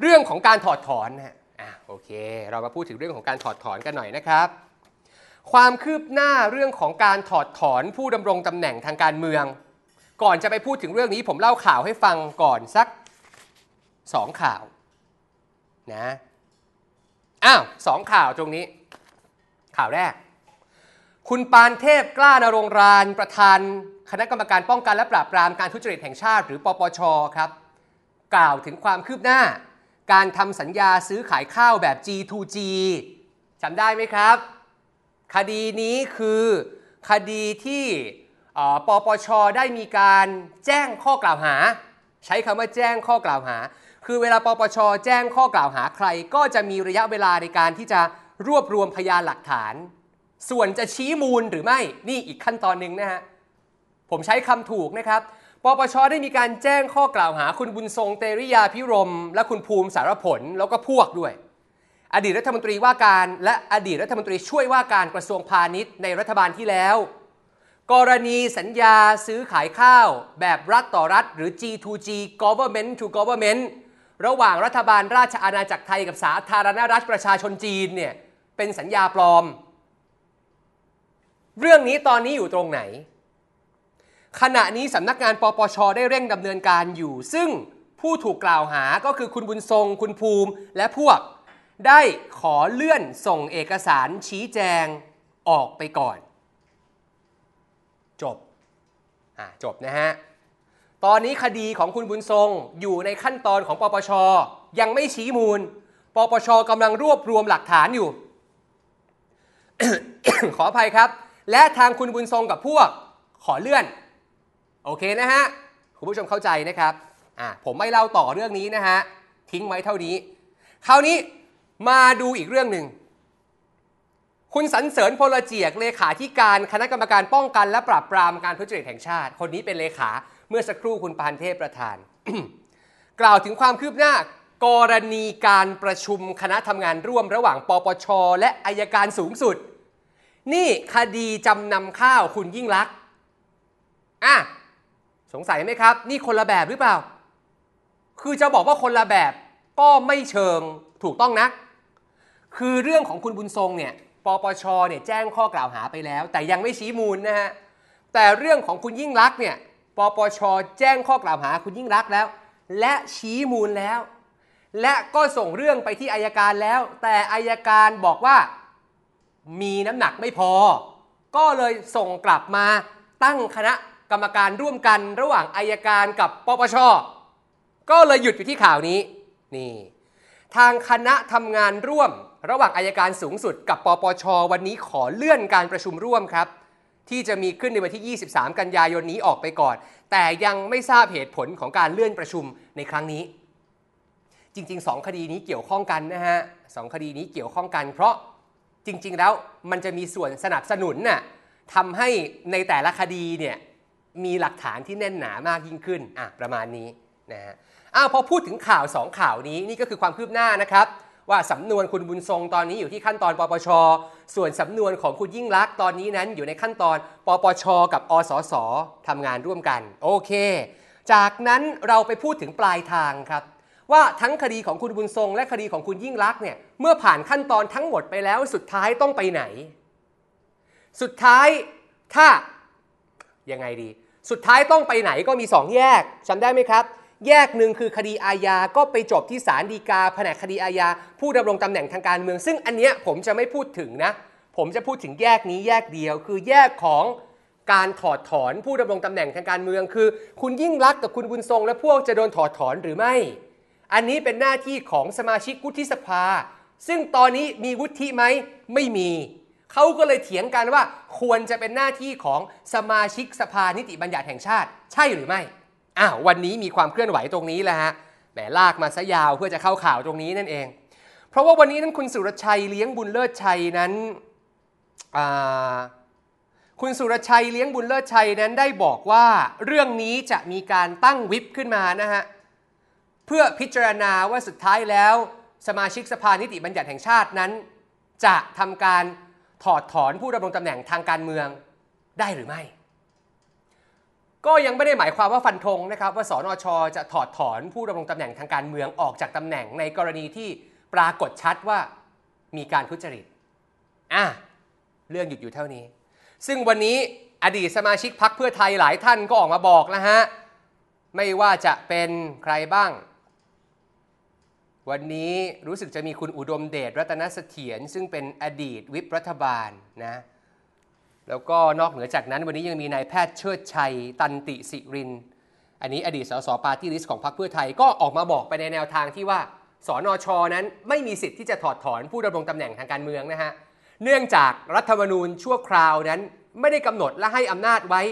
เรื่องของการถอดถอนนะอ่ะโอเคเรามาพูดถึงเรื่องของการถอดถอนกันหน่อยนะครับ ความคืบหน้าเรื่องของการถอดถอนผู้ดำรงตำแหน่งทางการเมือง ก่อนจะไปพูดถึงเรื่องนี้ผมเล่าข่าวให้ฟังก่อนสักสองข่าวนะอ้าวสองข่าวตรงนี้ ข่าวแรก คุณปานเทพกล้านรงรานประธานคณะกรรมการป้องกันและปราบปรามการทุจริตแห่งชาติ หรือปปชครับกล่าวถึงความคืบหน้าการทำสัญญาซื้อขายข้าวแบบ G2G จำได้ไหมครับ คดีนี้คือคดีที่ปปช ได้มีการแจ้งข้อกล่าวหา ใช้คำว่าแจ้งข้อกล่าวหา คือเวลา ปปช แจ้งข้อกล่าวหาใครก็จะมีระยะเวลาในการที่จะรวบรวมพยานหลักฐาน ส่วนจะชี้มูลหรือไม่ นี่อีกขั้นตอนหนึ่งนะฮะ ผมใช้คำถูกนะครับปปชได้มีการแจ้งข้อกล่าวหาคุณบุญทรงเตริยาพิรม และคุณภูมิสารผลแล้วก็พวกด้วย อดีตรัฐมนตรีว่าการและอดีตรัฐมนตรีช่วยว่าการกระทรวงพาณิชย์ในรัฐบาลที่แล้ว กรณีสัญญาซื้อขายข้าวแบบรัฐต่อรัฐ หรือ G2G government to government ระหว่างรัฐบาลราชอาณาจักรไทยกับสาธารณรัฐประชาชนจีนเนี่ยเป็นสัญญาปลอม เรื่องนี้ตอนนี้อยู่ตรงไหนขณะนี้สำนักงานปปช ได้เร่งดำเนินการอยู่ ซึ่งผู้ถูกกล่าวหาก็คือคุณบุญทรงคุณภูมิ และพวกได้ขอเลื่อนส่งเอกสารชี้แจงออกไปก่อน จบจบนะฮะ ตอนนี้คดีของคุณบุญทรงอยู่ในขั้นตอนของปปช ยังไม่ชี้มูล ปปชกำลังรวบรวมหลักฐานอยู่ ขออภัยครับ และทางคุณบุญทรงกับพวกขอเลื่อนโอเคนะฮะ คุณผู้ชมเข้าใจนะครับ อ่าผมไม่เล่าต่อเรื่องนี้นะฮะ ทิ้งไว้เท่านี้ คราวนี้มาดูอีกเรื่องหนึ่ง คุณสันเสริญพลเจียกเลขาธิการคณะกรรมการป้องกัน และปราบปรามการทุจริตแห่งชาติ คนนี้เป็นเลขาเมื่อสักครู่คุณปานเทพประธานกล่าวถึงความคืบหน้ากรณีการประชุมคณะทำงานร่วมระหว่างปปชและอายการสูงสุด นี่คดีจำนำข้าวคุณยิ่งลักษณ์อ่ะสงสัยไหมครับนี่คนละแบบหรือเปล่า คือจะบอกว่าคนละแบบก็ไม่เชิงถูกต้องนะคือเรื่องของคุณบุญทรงเนี่ยปปชเนี่ยแจ้งข้อกล่าวหาไปแล้ว แต่ยังไม่ชี้มูลนะฮะแต่เรื่องของคุณยิ่งรักเนี่ยปปชแจ้งข้อกล่าวหาคุณยิ่งรักแล้ว และชี้มูลแล้ว และก็ส่งเรื่องไปที่อายการแล้ว แต่อายการบอกว่ามีน้ำหนักไม่พอ ก็เลยส่งกลับมาตั้งคณะกรรมการร่วมกันระหว่างอายการกับปปช ก็เลยหยุดอยู่ที่ข่าวนี้ นี่ ทางคณะทำงานร่วม ระหว่างอายการสูงสุดกับปปช วันนี้ขอเลื่อนการประชุมร่วมครับ ที่จะมีขึ้นในวันที่ 23 กันยายนนี้ออกไปก่อน แต่ยังไม่ทราบเหตุผลของการเลื่อนประชุมในครั้งนี้ จริง ๆ 2 คดีนี้เกี่ยวข้องกันนะฮะสคดีนี้เกี่ยวข้องกัน เพราะจริงๆ แล้วมันจะมีส่วนสนับสนุนน่ะทำให้ในแต่ละคดีเนี่ยมีหลักฐานที่แน่นหนามากยิ่งขึ้น อ่ะ ประมาณนี้นะฮะ อ้าวพอพูดถึงข่าว 2 ข่าวนี้นี่ก็คือความคืบหน้านะครับ ว่าสำนวนคุณบุญทรงตอนนี้อยู่ที่ขั้นตอนปปช ส่วนสำนวนของคุณยิ่งลักษณ์ตอนนี้นั้นอยู่ในขั้นตอน ปปช กับอสสทำงานร่วมกัน โอเค จากนั้นเราไปพูดถึงปลายทางครับ ว่าทั้งคดีของคุณบุญทรงและคดีของคุณยิ่งลักษณ์เนี่ยเมื่อผ่านขั้นตอนทั้งหมดไปแล้วสุดท้ายต้องไปไหน สุดท้ายถ้ายังไงดีสุดท้ายต้องไปไหนก็มี2แยกจำได้ไหมครับ แยกหนึ่งคือคดีอาญาก็ไปจบที่ศาลฎีกาแผนกคดีอาญาผู้ดำรงตำแหน่งทางการเมืองซึ่งอันเนี้ยผมจะไม่พูดถึงนะ ผมจะพูดถึงแยกนี้แยกเดียว คือแยกของการถอดถอนผู้ดำรงตำแหน่งทางการเมือง คือคุณยิ่งรักกับคุณบุญทรงและพวกจะโดนถอดถอนหรือไม่ อันนี้เป็นหน้าที่ของสมาชิกวุฒิสภา ซึ่งตอนนี้มีวุฒิไหมไม่มีเขาก็เลยเถียงกันว่าควรจะเป็นหน้าที่ของสมาชิกสภานิติบัญญัติแห่งชาติ ใช่หรือไม่อ้าววันนี้มีความเคลื่อนไหวตรงนี้แหละฮะแหมลากมาซะยาวเพื่อจะเข้าข่าวตรงนี้นั่นเอง เพราะว่าวันนี้นั้นคุณสุรชัยเลี้ยงบุญเลิศชัยนั้น คุณสุรชัยเลี้ยงบุญเลิศชัยนั้นได้บอกว่าเรื่องนี้จะมีการตั้งวิปขึ้นมานะฮะ เพื่อพิจารณาว่าสุดท้ายแล้วสมาชิกสภานิติบัญญัติแห่งชาตินั้น จะทำการถอดถอนผู้ดำรงตำแหน่งทางการเมืองได้หรือไม่ ก็ยังไม่ได้หมายความว่าฟันธงนะครับว่าสนชจะถอดถอนผู้ดำรงตำแหน่งทางการเมืองออกจากตำแหน่งในกรณีที่ปรากฏชัดว่ามีการทุจริตอ่ะเรื่องหยุดอยู่เท่านี้ ซึ่งวันนี้อดีตสมาชิกพักเพื่อไทยหลายท่านก็ออกมาบอกนะฮะไม่ว่าจะเป็นใครบ้างวันนี้รู้สึกจะมีคุณอุดมเดชรัตนเสถียรซึ่งเป็นอดีตวิปรัฐบาลนะแล้วก็นอกเหนือจากนั้นวันนี้ยังมีนายแพทย์เชิดชัยตันติสิริน อันนี้อดีตสส ปาร์ตี้ลิสต์ของพรรคเพื่อไทยก็ออกมาบอกไปในแนวทางที่ว่าสอนอชอนั้นไม่มีสิทธิ์ที่จะถอดถอนผู้ดำรงตำแหน่งทางการเมืองนะฮะ เนื่องจากรัฐธรรมนูญชั่วคราวนั้นไม่ได้กำหนดและให้อำนาจไว้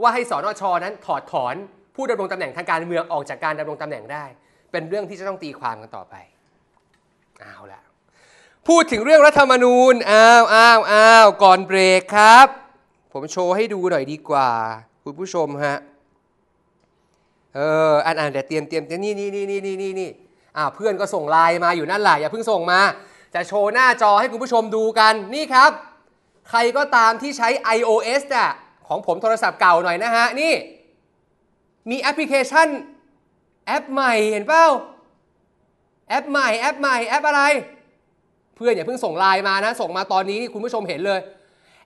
ว่าให้สอนอชอนั้นถอดถอนผู้ดำรงตำแหน่งทางการเมืองออกจากการดำรงตำแหน่งได้เป็นเรื่องที่จะต้องตีความกันต่อไปเอาละพูดถึงเรื่องรัฐธรรมนูญอ้าวอ้าวอ้าวก่อนเบรกครับ ผมโชว์ให้ดูหน่อยดีกว่าคุณผู้ชมฮะ เออ อ่านอ่านแต่เตรียมเตรียมเตรียมนี่นี่นี่นี่นี่นี่นี่อ่าเพื่อนก็ส่งไลน์มาอยู่นั่นแหละอย่าเพิ่งส่งมา จะโชว์หน้าจอให้คุณผู้ชมดูกันนี่ครับ ใครก็ตามที่ใช้ iOS อ่ะของผมโทรศัพท์เก่าหน่อยนะฮะ นี่มีแอปพลิเคชันแอปใหม่เห็นเปล่าแอปใหม่ แอปใหม่แอปอะไร เพื่อนอย่าเพิ่งส่งไลน์มานะ ส่งมาตอนนี้นี่ คุณผู้ชมเห็นเลย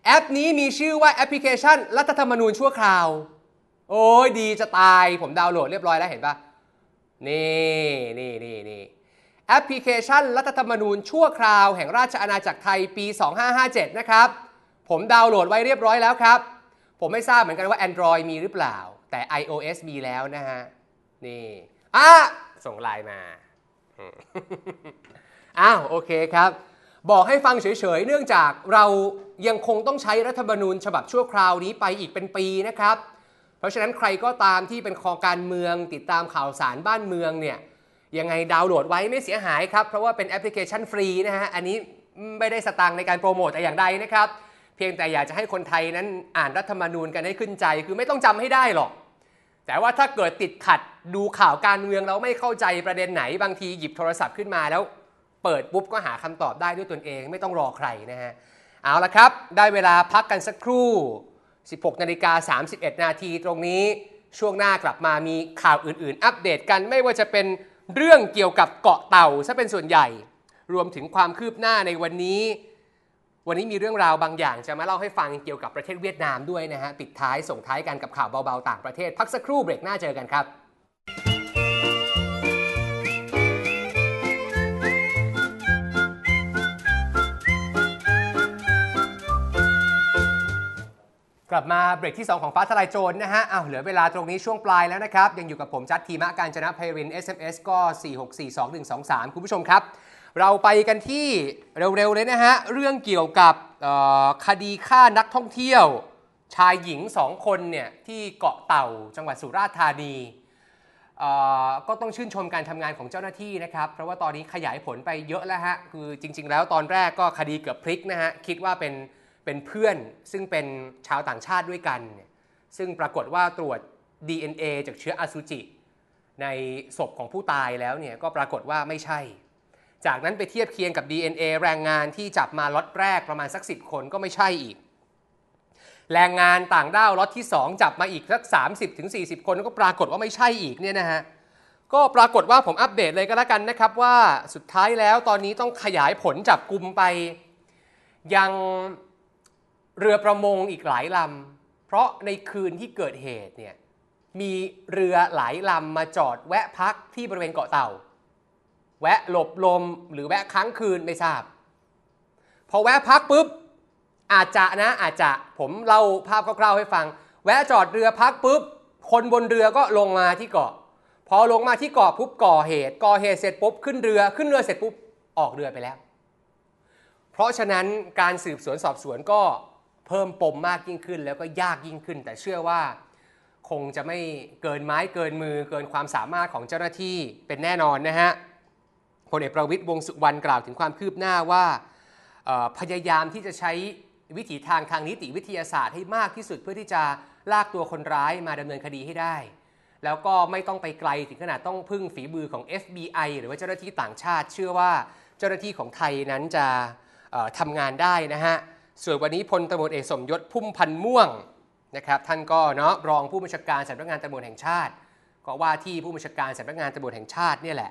แอปนี้มีชื่อว่าแอปพลิเคชันรัฐธรรมนูญชั่วคราว โอ้ยดีจะตาย ผมดาวน์โหลดเรียบร้อยแล้วเห็นปะนี่นี่นี่นี่แอปพลิเคชัน รัฐธรรมนูญชั่วคราวแห่งราชอาณาจักรไทยปี 2557 นะครับผมดาวน์โหลดไว้เรียบร้อยแล้วครับผมไม่ทราบเหมือนกันว่า Android มีหรือเปล่าแต่ iOS มีแล้วนะฮะนี่อะส่งไลน์มา อ้าว โอเคครับ บอกให้ฟังเฉย ๆเนื่องจากเรายังคงต้องใช้รัฐธรรมนูญฉบับชั่วคราวนี้ไปอีกเป็นปีนะครับ เพราะฉะนั้นใครก็ตามที่เป็นคอการเมืองติดตามข่าวสารบ้านเมืองเนี่ย ยังไงดาวน์โหลดไว้ไม่เสียหายครับ เพราะว่าเป็นแอปพลิเคชันฟรีนะฮะ อันนี้ไม่ได้สตางค์ในการโปรโมทแต่อย่างใดนะครับ เพียงแต่อยากจะให้คนไทยนั้นอ่านรัฐธรรมนูญกันให้ขึ้นใจ คือไม่ต้องจำให้ได้หรอกแต่ว่าถ้าเกิดติดขัดดูข่าวการเมืองเราไม่เข้าใจประเด็นไหนบางทีหยิบโทรศัพท์ขึ้นมาแล้ว เปิดปุ๊บก็หาคำตอบได้ด้วยตนเองไม่ต้องรอใครนะฮะ เอาละครับได้เวลาพักกันสักครู่ 16นาฬิกา31 นาทีตรงนี้ช่วงหน้ากลับมามีข่าวอื่น ๆ อัปเดตกันไม่ว่าจะเป็นเรื่องเกี่ยวกับเกาะเต่าซะเป็นส่วนใหญ่ รวมถึงความคืบหน้าในวันนี้วันนี้มีเรื่องราวบางอย่างจะมาเล่าให้ฟังเกี่ยวกับประเทศเวียดนามด้วยนะฮะ ปิดท้ายส่งท้ายกันกับข่าวเบาๆ ต่างประเทศพักสักครู่เบรกหน้าเจอกันครับ กลับมาเบรกที่ 2 ของฟ้าทลายโจรนะฮะเอาเหลือเวลาตรงนี้ช่วงปลายแล้วนะครับ ยังอยู่กับผมจัดทีมะการจนะไพริน SMS ก็4642123 คุณผู้ชมครับเราไปกันที่เร็วๆ เลยนะฮะเรื่องเกี่ยวกับคดีฆ่านักท่องเที่ยวชายหญิงสองคนเนี่ยที่เกาะเต่าจังหวัดสุราษฎร์ธานีก็ต้องชื่นชมการทำงานของเจ้าหน้าที่นะครับเพราะว่าตอนนี้ขยายผลไปเยอะ แล้วฮะคือจริงๆ แล้วตอนแรกก็คดีเกือบพลิกนะฮะคิดว่าเป็นเป็นเพื่อนซึ่งเป็นชาวต่างชาติด้วยกันซึ่งปรากฏว่าตรวจ DNA จากเชื้ออสุจิในศพของผู้ตายแล้วเนี่ยก็ปรากฏว่าไม่ใช่จากนั้นไปเทียบเคียงกับ DNA แรงงานที่จับมาล็อตแรกประมาณสักสิคนก็ไม่ใช่อีก แรงงานต่างด้าวล็อตที่ 2 จับมาอีกสัก 30-40 คนก็ปรากฏว่าไม่ใช่อีกเนี่ยนะฮะ ก็ปรากฏว่าผมอัปเดตเลยก็แล้วกันนะครับ ว่าสุดท้ายแล้วตอนนี้ต้องขยายผลจับกลุ่มไป ยังเรือประมงอีกหลายลำ เพราะในคืนที่เกิดเหตุเนี่ยมีเรือหลายลำมาจอดแวะพักที่บริเวณเกาะเต่าแวะหลบลม หรือแวะค้างคืนไม่ทราบ พอแวะ พัก ปุ๊บอาจจะนะอาจจะผมเล่าภาพคร่าวๆให้ฟัง แวะจอดเรือพักปุ๊บคนบนเรือก็ลงมาที่เกาะพอลงมาที่เกาะปุ๊บก่อเหตุก่อเหตุเสร็จปุ๊บขึ้นเรือขึ้นเรือเสร็จปุ๊บออกเรือไปแล้ว เพราะฉะนั้นการสืบสวนสอบสวนก็เพิ่มปมมากยิ่งขึ้น แล้วก็ยากยิ่งขึ้น แต่เชื่อว่า คงจะไม่เกินไม้เกินมือเกินความสามารถของเจ้าหน้าที่เป็นแน่นอนนะฮะพลเอกประวิทย์วงสุวรรณกล่าวถึงความคืบหน้าว่าพยายามที่จะใช้วิถีทางทางนิติวิทยาศาสตร์ให้มากที่สุดเพื่อที่จะลากตัวคนร้ายมาดำเนินคดีให้ได้ แล้วก็ไม่ต้องไปไกลถึงขนาดต้องพึ่งฝีมือของ FBI หรือว่าเจ้าหน้าที่ต่างชาติ เชื่อว่าเจ้าหน้าที่ของไทยนั้นจะทำงานได้นะฮะ ส่วนวันนี้พลตำรวจเอกสมยศพุ่มพันม่วงนะครับท่านก็เนาะรองผู้บัญชาการสำนักงานตำรวจแห่งชาติก็ว่าที่ผู้บัญชาการสำนักงานตำรวจแห่งชาติเนี่ยแหละ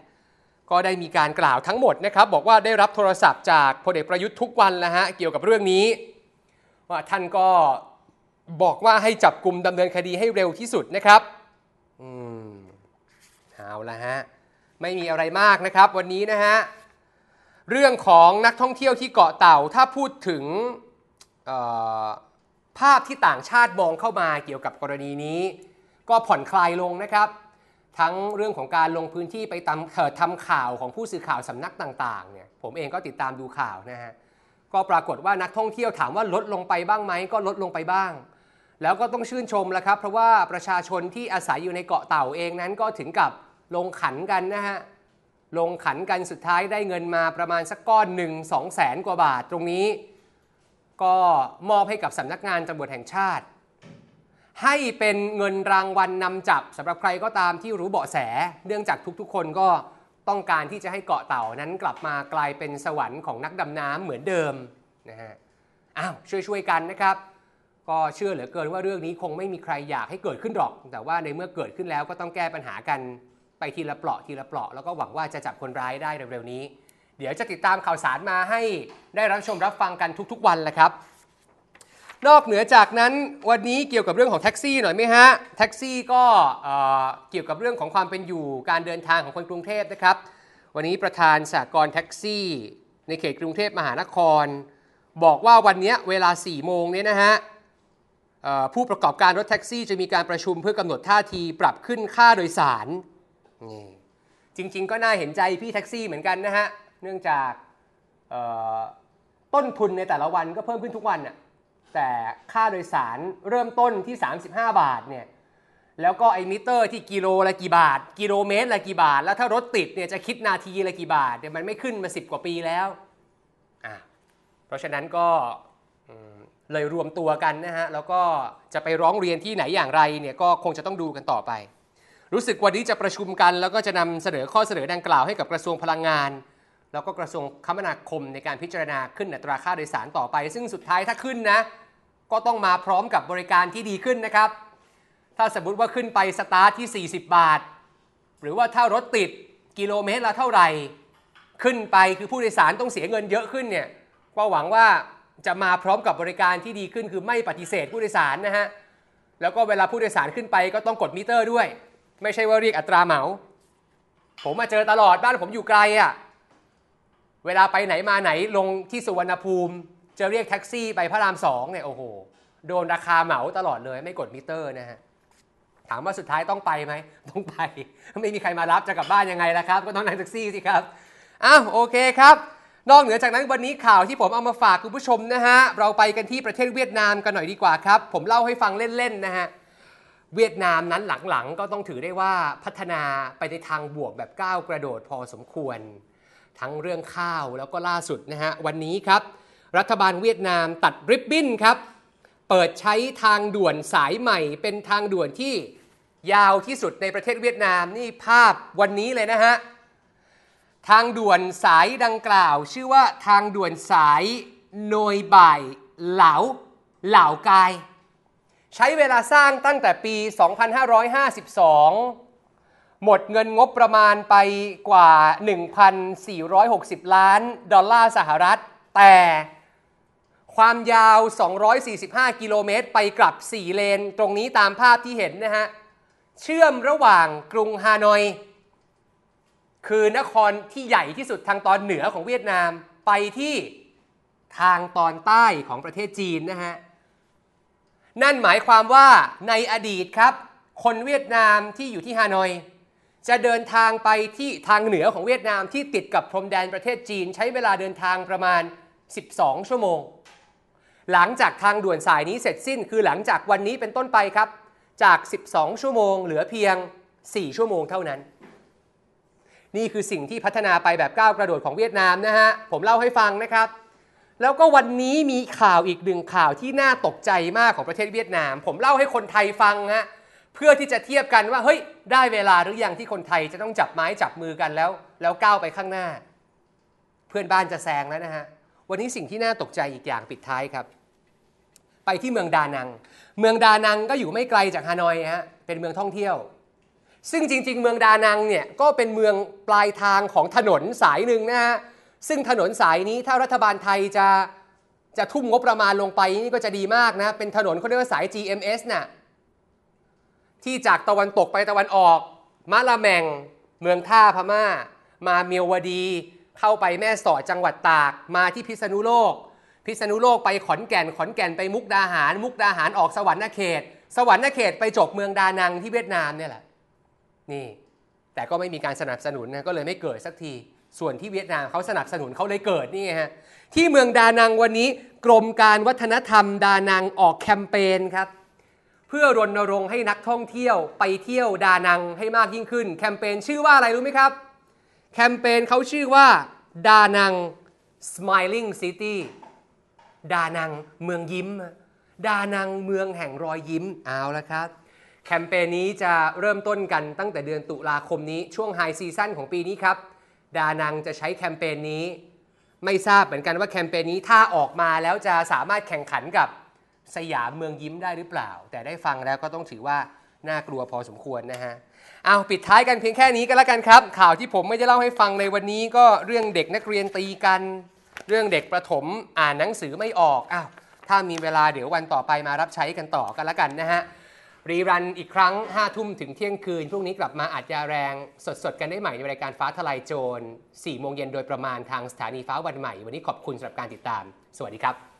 ก็ได้มีการกล่าวทั้งหมดนะครับ บอกว่าได้รับโทรศัพท์จากพลเอกประยุทธ์ทุกวันแล้วฮะเกี่ยวกับเรื่องนี้ว่าท่านก็บอกว่าให้จับกลุ่มดำเนินคดีให้เร็วที่สุดนะครับอืมเอาละฮะไม่มีอะไรมากนะครับ วันนี้นะฮะเรื่องของนักท่องเที่ยวที่เกาะเต่าถ้าพูดถึงภาพที่ต่างชาติมองเข้ามาเกี่ยวกับกรณีนี้ ก็ผ่อนคลายลงนะครับทั้งเรื่องของการลงพื้นที่ไปทำทำข่าวของผู้สื่อข่าวสำนักต่างๆเนี่ยผมเองก็ติดตามดูข่าวนะฮะก็ปรากฏว่านักท่องเที่ยวถามว่าลดลงไปบ้างไหมก็ลดลงไปบ้าง แล้วก็ต้องชื่นชมแล้วครับเพราะว่าประชาชนที่อาศัยอยู่ในเกาะเต่าเองนั้นก็ถึงกับลงขันกันนะฮะลงขันกันสุดท้ายได้เงินมาประมาณสักก้อนหนึ่งสองแสนกว่าบาท ตรงนี้ ก็มอบให้กับสำนักงานตำรวจแห่งชาติให้เป็นเงินรางวัลนนำจับสำหรับใครก็ตามที่รู้เบาะแส เนื่องจากทุกๆ คนก็ต้องการที่จะให้เกาะเต่านั้นกลับมากลายเป็นสวรรค์ของนักดำน้ำเหมือนเดิมนะฮะ อ้าวช่วยๆกันนะครับ ก็เชื่อเหลือเกินว่าเรื่องนี้คงไม่มีใครอยากให้เกิดขึ้นหรอก แต่ว่าในเมื่อเกิดขึ้นแล้วก็ต้องแก้ปัญหากันไปทีละเปลาะ ทีละเปลาะแล้วก็หวังว่าจะจับคนร้ายได้เร็วๆนี้ เดี๋ยวจะติดตามข่าวสารมาให้ได้รับชมรับฟังกันทุกๆ วันแหละครับนอกเหนือจากนั้นวันนี้เกี่ยวกับเรื่องของแท็กซี่หน่อยไหมฮะแท็กซี่ก็เกี่ยวกับเรื่องของความเป็นอยู่การเดินทางของคนกรุงเทพนะครับวันนี้ประธานสากลแท็กซี่ในเขตกรุงเทพมหานคร บอกว่าวันนี้เวลา 4 โมงเนี่ยนะฮะผู้ประกอบการรถแท็กซี่ จะมีการประชุมเพื่อกำหนดท่าที ปรับขึ้นค่าโดยสาร จริงๆก็น่าเห็นใจพี่แท็กซี่เหมือนกันนะฮะเนื่องจากต้นทุนในแต่ละวันก็เพิ่มขึ้นทุกวันอะแต่ค่าโดยสารเริ่มต้นที่ 35 บาทเนี่ย แล้วก็ไอ้มิเตอร์ที่กิโลละกี่บาท กิโลเมตรละกี่บาท แล้วถ้ารถติดเนี่ยจะคิดนาทีละกี่บาทเดี๋ยวมันไม่ขึ้นมา 10 กว่าปีแล้วอ่าเพราะฉะนั้นก็เลยรวมตัวกันนะฮะ แล้วก็จะไปร้องเรียนที่ไหนอย่างไรเนี่ยก็คงจะต้องดูกันต่อไป รู้สึกวันนี้จะประชุมกัน แล้วก็จะนำเสนอข้อเสนอดังกล่าวให้กับกระทรวงพลังงาน แล้วก็กระทรวงคมนาคมในการพิจารณาขึ้นอัตราค่าโดยสารต่อไป ซึ่งสุดท้ายถ้าขึ้นนะก็ต้องมาพร้อมกับบริการที่ดีขึ้นนะครับ ถ้าสมมติว่าขึ้นไปสตาร์ทที่ 40 บาท หรือว่าถ้ารถติดกิโลเมตรละเท่าไหร่ขึ้นไปคือผู้โดยสารต้องเสียเงินเยอะขึ้นเนี่ย ก็หวังว่าจะมาพร้อมกับบริการที่ดีขึ้นคือไม่ปฏิเสธผู้โดยสารนะฮะ แล้วก็เวลาผู้โดยสารขึ้นไปก็ต้องกดมิเตอร์ด้วย ไม่ใช่ว่าเรียกอัตราเหมา ผมมาเจอตลอดบ้านผมอยู่ไกลอะ่ะ เวลาไปไหนมาไหนลงที่สุวรรณภูมิจะเรียกแท็กซี่ไปพระรามสองเนี่ยโอ้โหโดนราคาเหมาตลอดเลย ไม่กดมิเตอร์นะฮะ ถามว่าสุดท้ายต้องไปไหมต้องไป ไม่มีใครมารับจะกลับบ้านยังไงล่ะครับ ก็ต้องนั่งแท็กซี่สิครับอ้าวโอเคครับ นอกเหนือจากนั้นวันนี้ข่าวที่ผมเอามาฝากคุณผู้ชมนะฮะ เราไปกันที่ประเทศเวียดนามกันหน่อยดีกว่าครับ ผมเล่าให้ฟังเล่น ๆ นะฮะ เวียดนามนั้นหลังๆ ก็ต้องถือได้ว่าพัฒนาไปในทางบวกแบบก้าวกระโดดพอสมควร ทั้งเรื่องข้าวแล้วก็ล่าสุดนะฮะวันนี้ครับรัฐบาลเวียดนามตัดริบบิ้นครับ เปิดใช้ทางด่วนสายใหม่ เป็นทางด่วนที่ยาวที่สุดในประเทศเวียดนามนี่ภาพวันนี้เลยนะฮะ ทางด่วนสายดังกล่าวชื่อว่าทางด่วนสาย โนยบ่ายเหลาเหลากาย ใช้เวลาสร้างตั้งแต่ปี 2552 หมดเงินงบประมาณไปกว่า 1,460 ล้านดอลลาร์สหรัฐ แต่ความยาว 245 กิโลเมตรไปกลับ 4 เลน ตรงนี้ตามภาพที่เห็นนะฮะ เชื่อมระหว่างกรุงฮานอย คือนครที่ใหญ่ที่สุดทางตอนเหนือของเวียดนาม ไปที่ทางตอนใต้ของประเทศจีนนะฮะ นั่นหมายความว่าในอดีตครับ คนเวียดนามที่อยู่ที่ฮานอย จะเดินทางไปที่ทางเหนือของเวียดนามที่ติดกับพรมแดนประเทศจีนใช้เวลาเดินทางประมาณ 12 ชั่วโมงหลังจากทางด่วนสายนี้เสร็จสิ้นคือหลังจากวันนี้เป็นต้นไปครับ จาก 12 ชั่วโมงเหลือเพียง 4 ชั่วโมงเท่านั้น นี่คือสิ่งที่พัฒนาไปแบบก้าวกระโดดของเวียดนามนะฮะผมเล่าให้ฟังนะครับ แล้วก็วันนี้มีข่าวอีกหนึ่งข่าวที่น่าตกใจมากของประเทศเวียดนาม ผมเล่าให้คนไทยฟังฮะเพื่อที่จะเทียบกันว่าเฮ้ยได้เวลาหรือยังที่คนไทยจะต้องจับไม้จับมือกันแล้ว แล้วก้าวไปข้างหน้าเพื่อนบ้านจะแซงแล้วนะฮะวันนี้สิ่งที่น่าตกใจอีกอย่างปิดท้ายครับ ไปที่เมืองดานัง เมืองดานังก็อยู่ไม่ไกลจากฮานอยฮะเป็นเมืองท่องเที่ยว ซึ่งจริง ๆ เมืองดานังเนี่ยก็เป็นเมืองปลายทางของถนนสายหนึ่งนะฮะซึ่งถนนสายนี้ถ้ารัฐบาลไทยจะจะทุ่มงบประมาณลงไปนี่ก็จะดีมากนะเป็นถนนเขาเรียกว่าสาย GMS นะ่ะที่จากตะวันตกไปตะวันออกมะละแมงเมืองท่าพมา่า มาเมียววดีเข้าไปแม่สอดจังหวัดตากมาที่พิษณุโลก พิษณุโลกไปขอนแก่นขอนแก่นไปมุกดาหาร มุกดาหารออกสวรรค์เขตสวรรค์เขตไปจบเมืองดานังที่เวียดนามเนี่ยแหละนี่ แต่ก็ไม่มีการสนับสนุนนะก็เลยไม่เกิดสักทีส่วนที่เวียดนามเขาสนับสนุนเขาเลยเกิดนี่ฮะที่เมืองดานังวันนี้กรมการวัฒนธรรมดานังออกแคมเปญครับ เพื่อรณรงค์ให้นักท่องเที่ยวไปเที่ยวดานังให้มากยิ่งขึ้น แคมเปญชื่อว่าอะไรรู้ไหมครับแคมเปญเขาชื่อว่าดานัง Smiling City ดานังเมืองยิ้ม ดานังเมืองแห่งรอยยิ้มเอาละครับแคมเปญนี้จะเริ่มต้นกันตั้งแต่เดือนตุลาคมนี้ ช่วงไฮซีซั่นของปีนี้ครับ ดานังจะใช้แคมเปญนี้ ไม่ทราบเหมือนกันว่าแคมเปญนี้ถ้าออกมาแล้วจะสามารถแข่งขันกับสยามเมืองยิ้มได้หรือเปล่า แต่ได้ฟังแล้วก็ต้องถือว่า น่ากลัวพอสมควรนะฮะเอาปิดท้ายกันเพียงแค่นี้ก็แล้วกันครับ ข่าวที่ผมไม่ได้เล่าให้ฟังในวันนี้ก็เรื่องเด็กนักเรียนตีกัน เรื่องเด็กประถมอ่านหนังสือไม่ออกอ้าวถ้ามีเวลาเดี๋ยววันต่อไปมารับใช้กันต่อกันแล้วกันนะฮะรีรันอีกครั้ง5ทุ่มถึงเที่ยงคืนพรุ่งนี้กลับมาอาจจะแรงสดๆกันได้ใหม่ในรายการฟ้าทลายโจร4โมงเย็นโดยประมาณทางสถานีฟ้าวันใหม่วันนี้ขอบคุณสำหรับการติดตาม สวัสดีครับ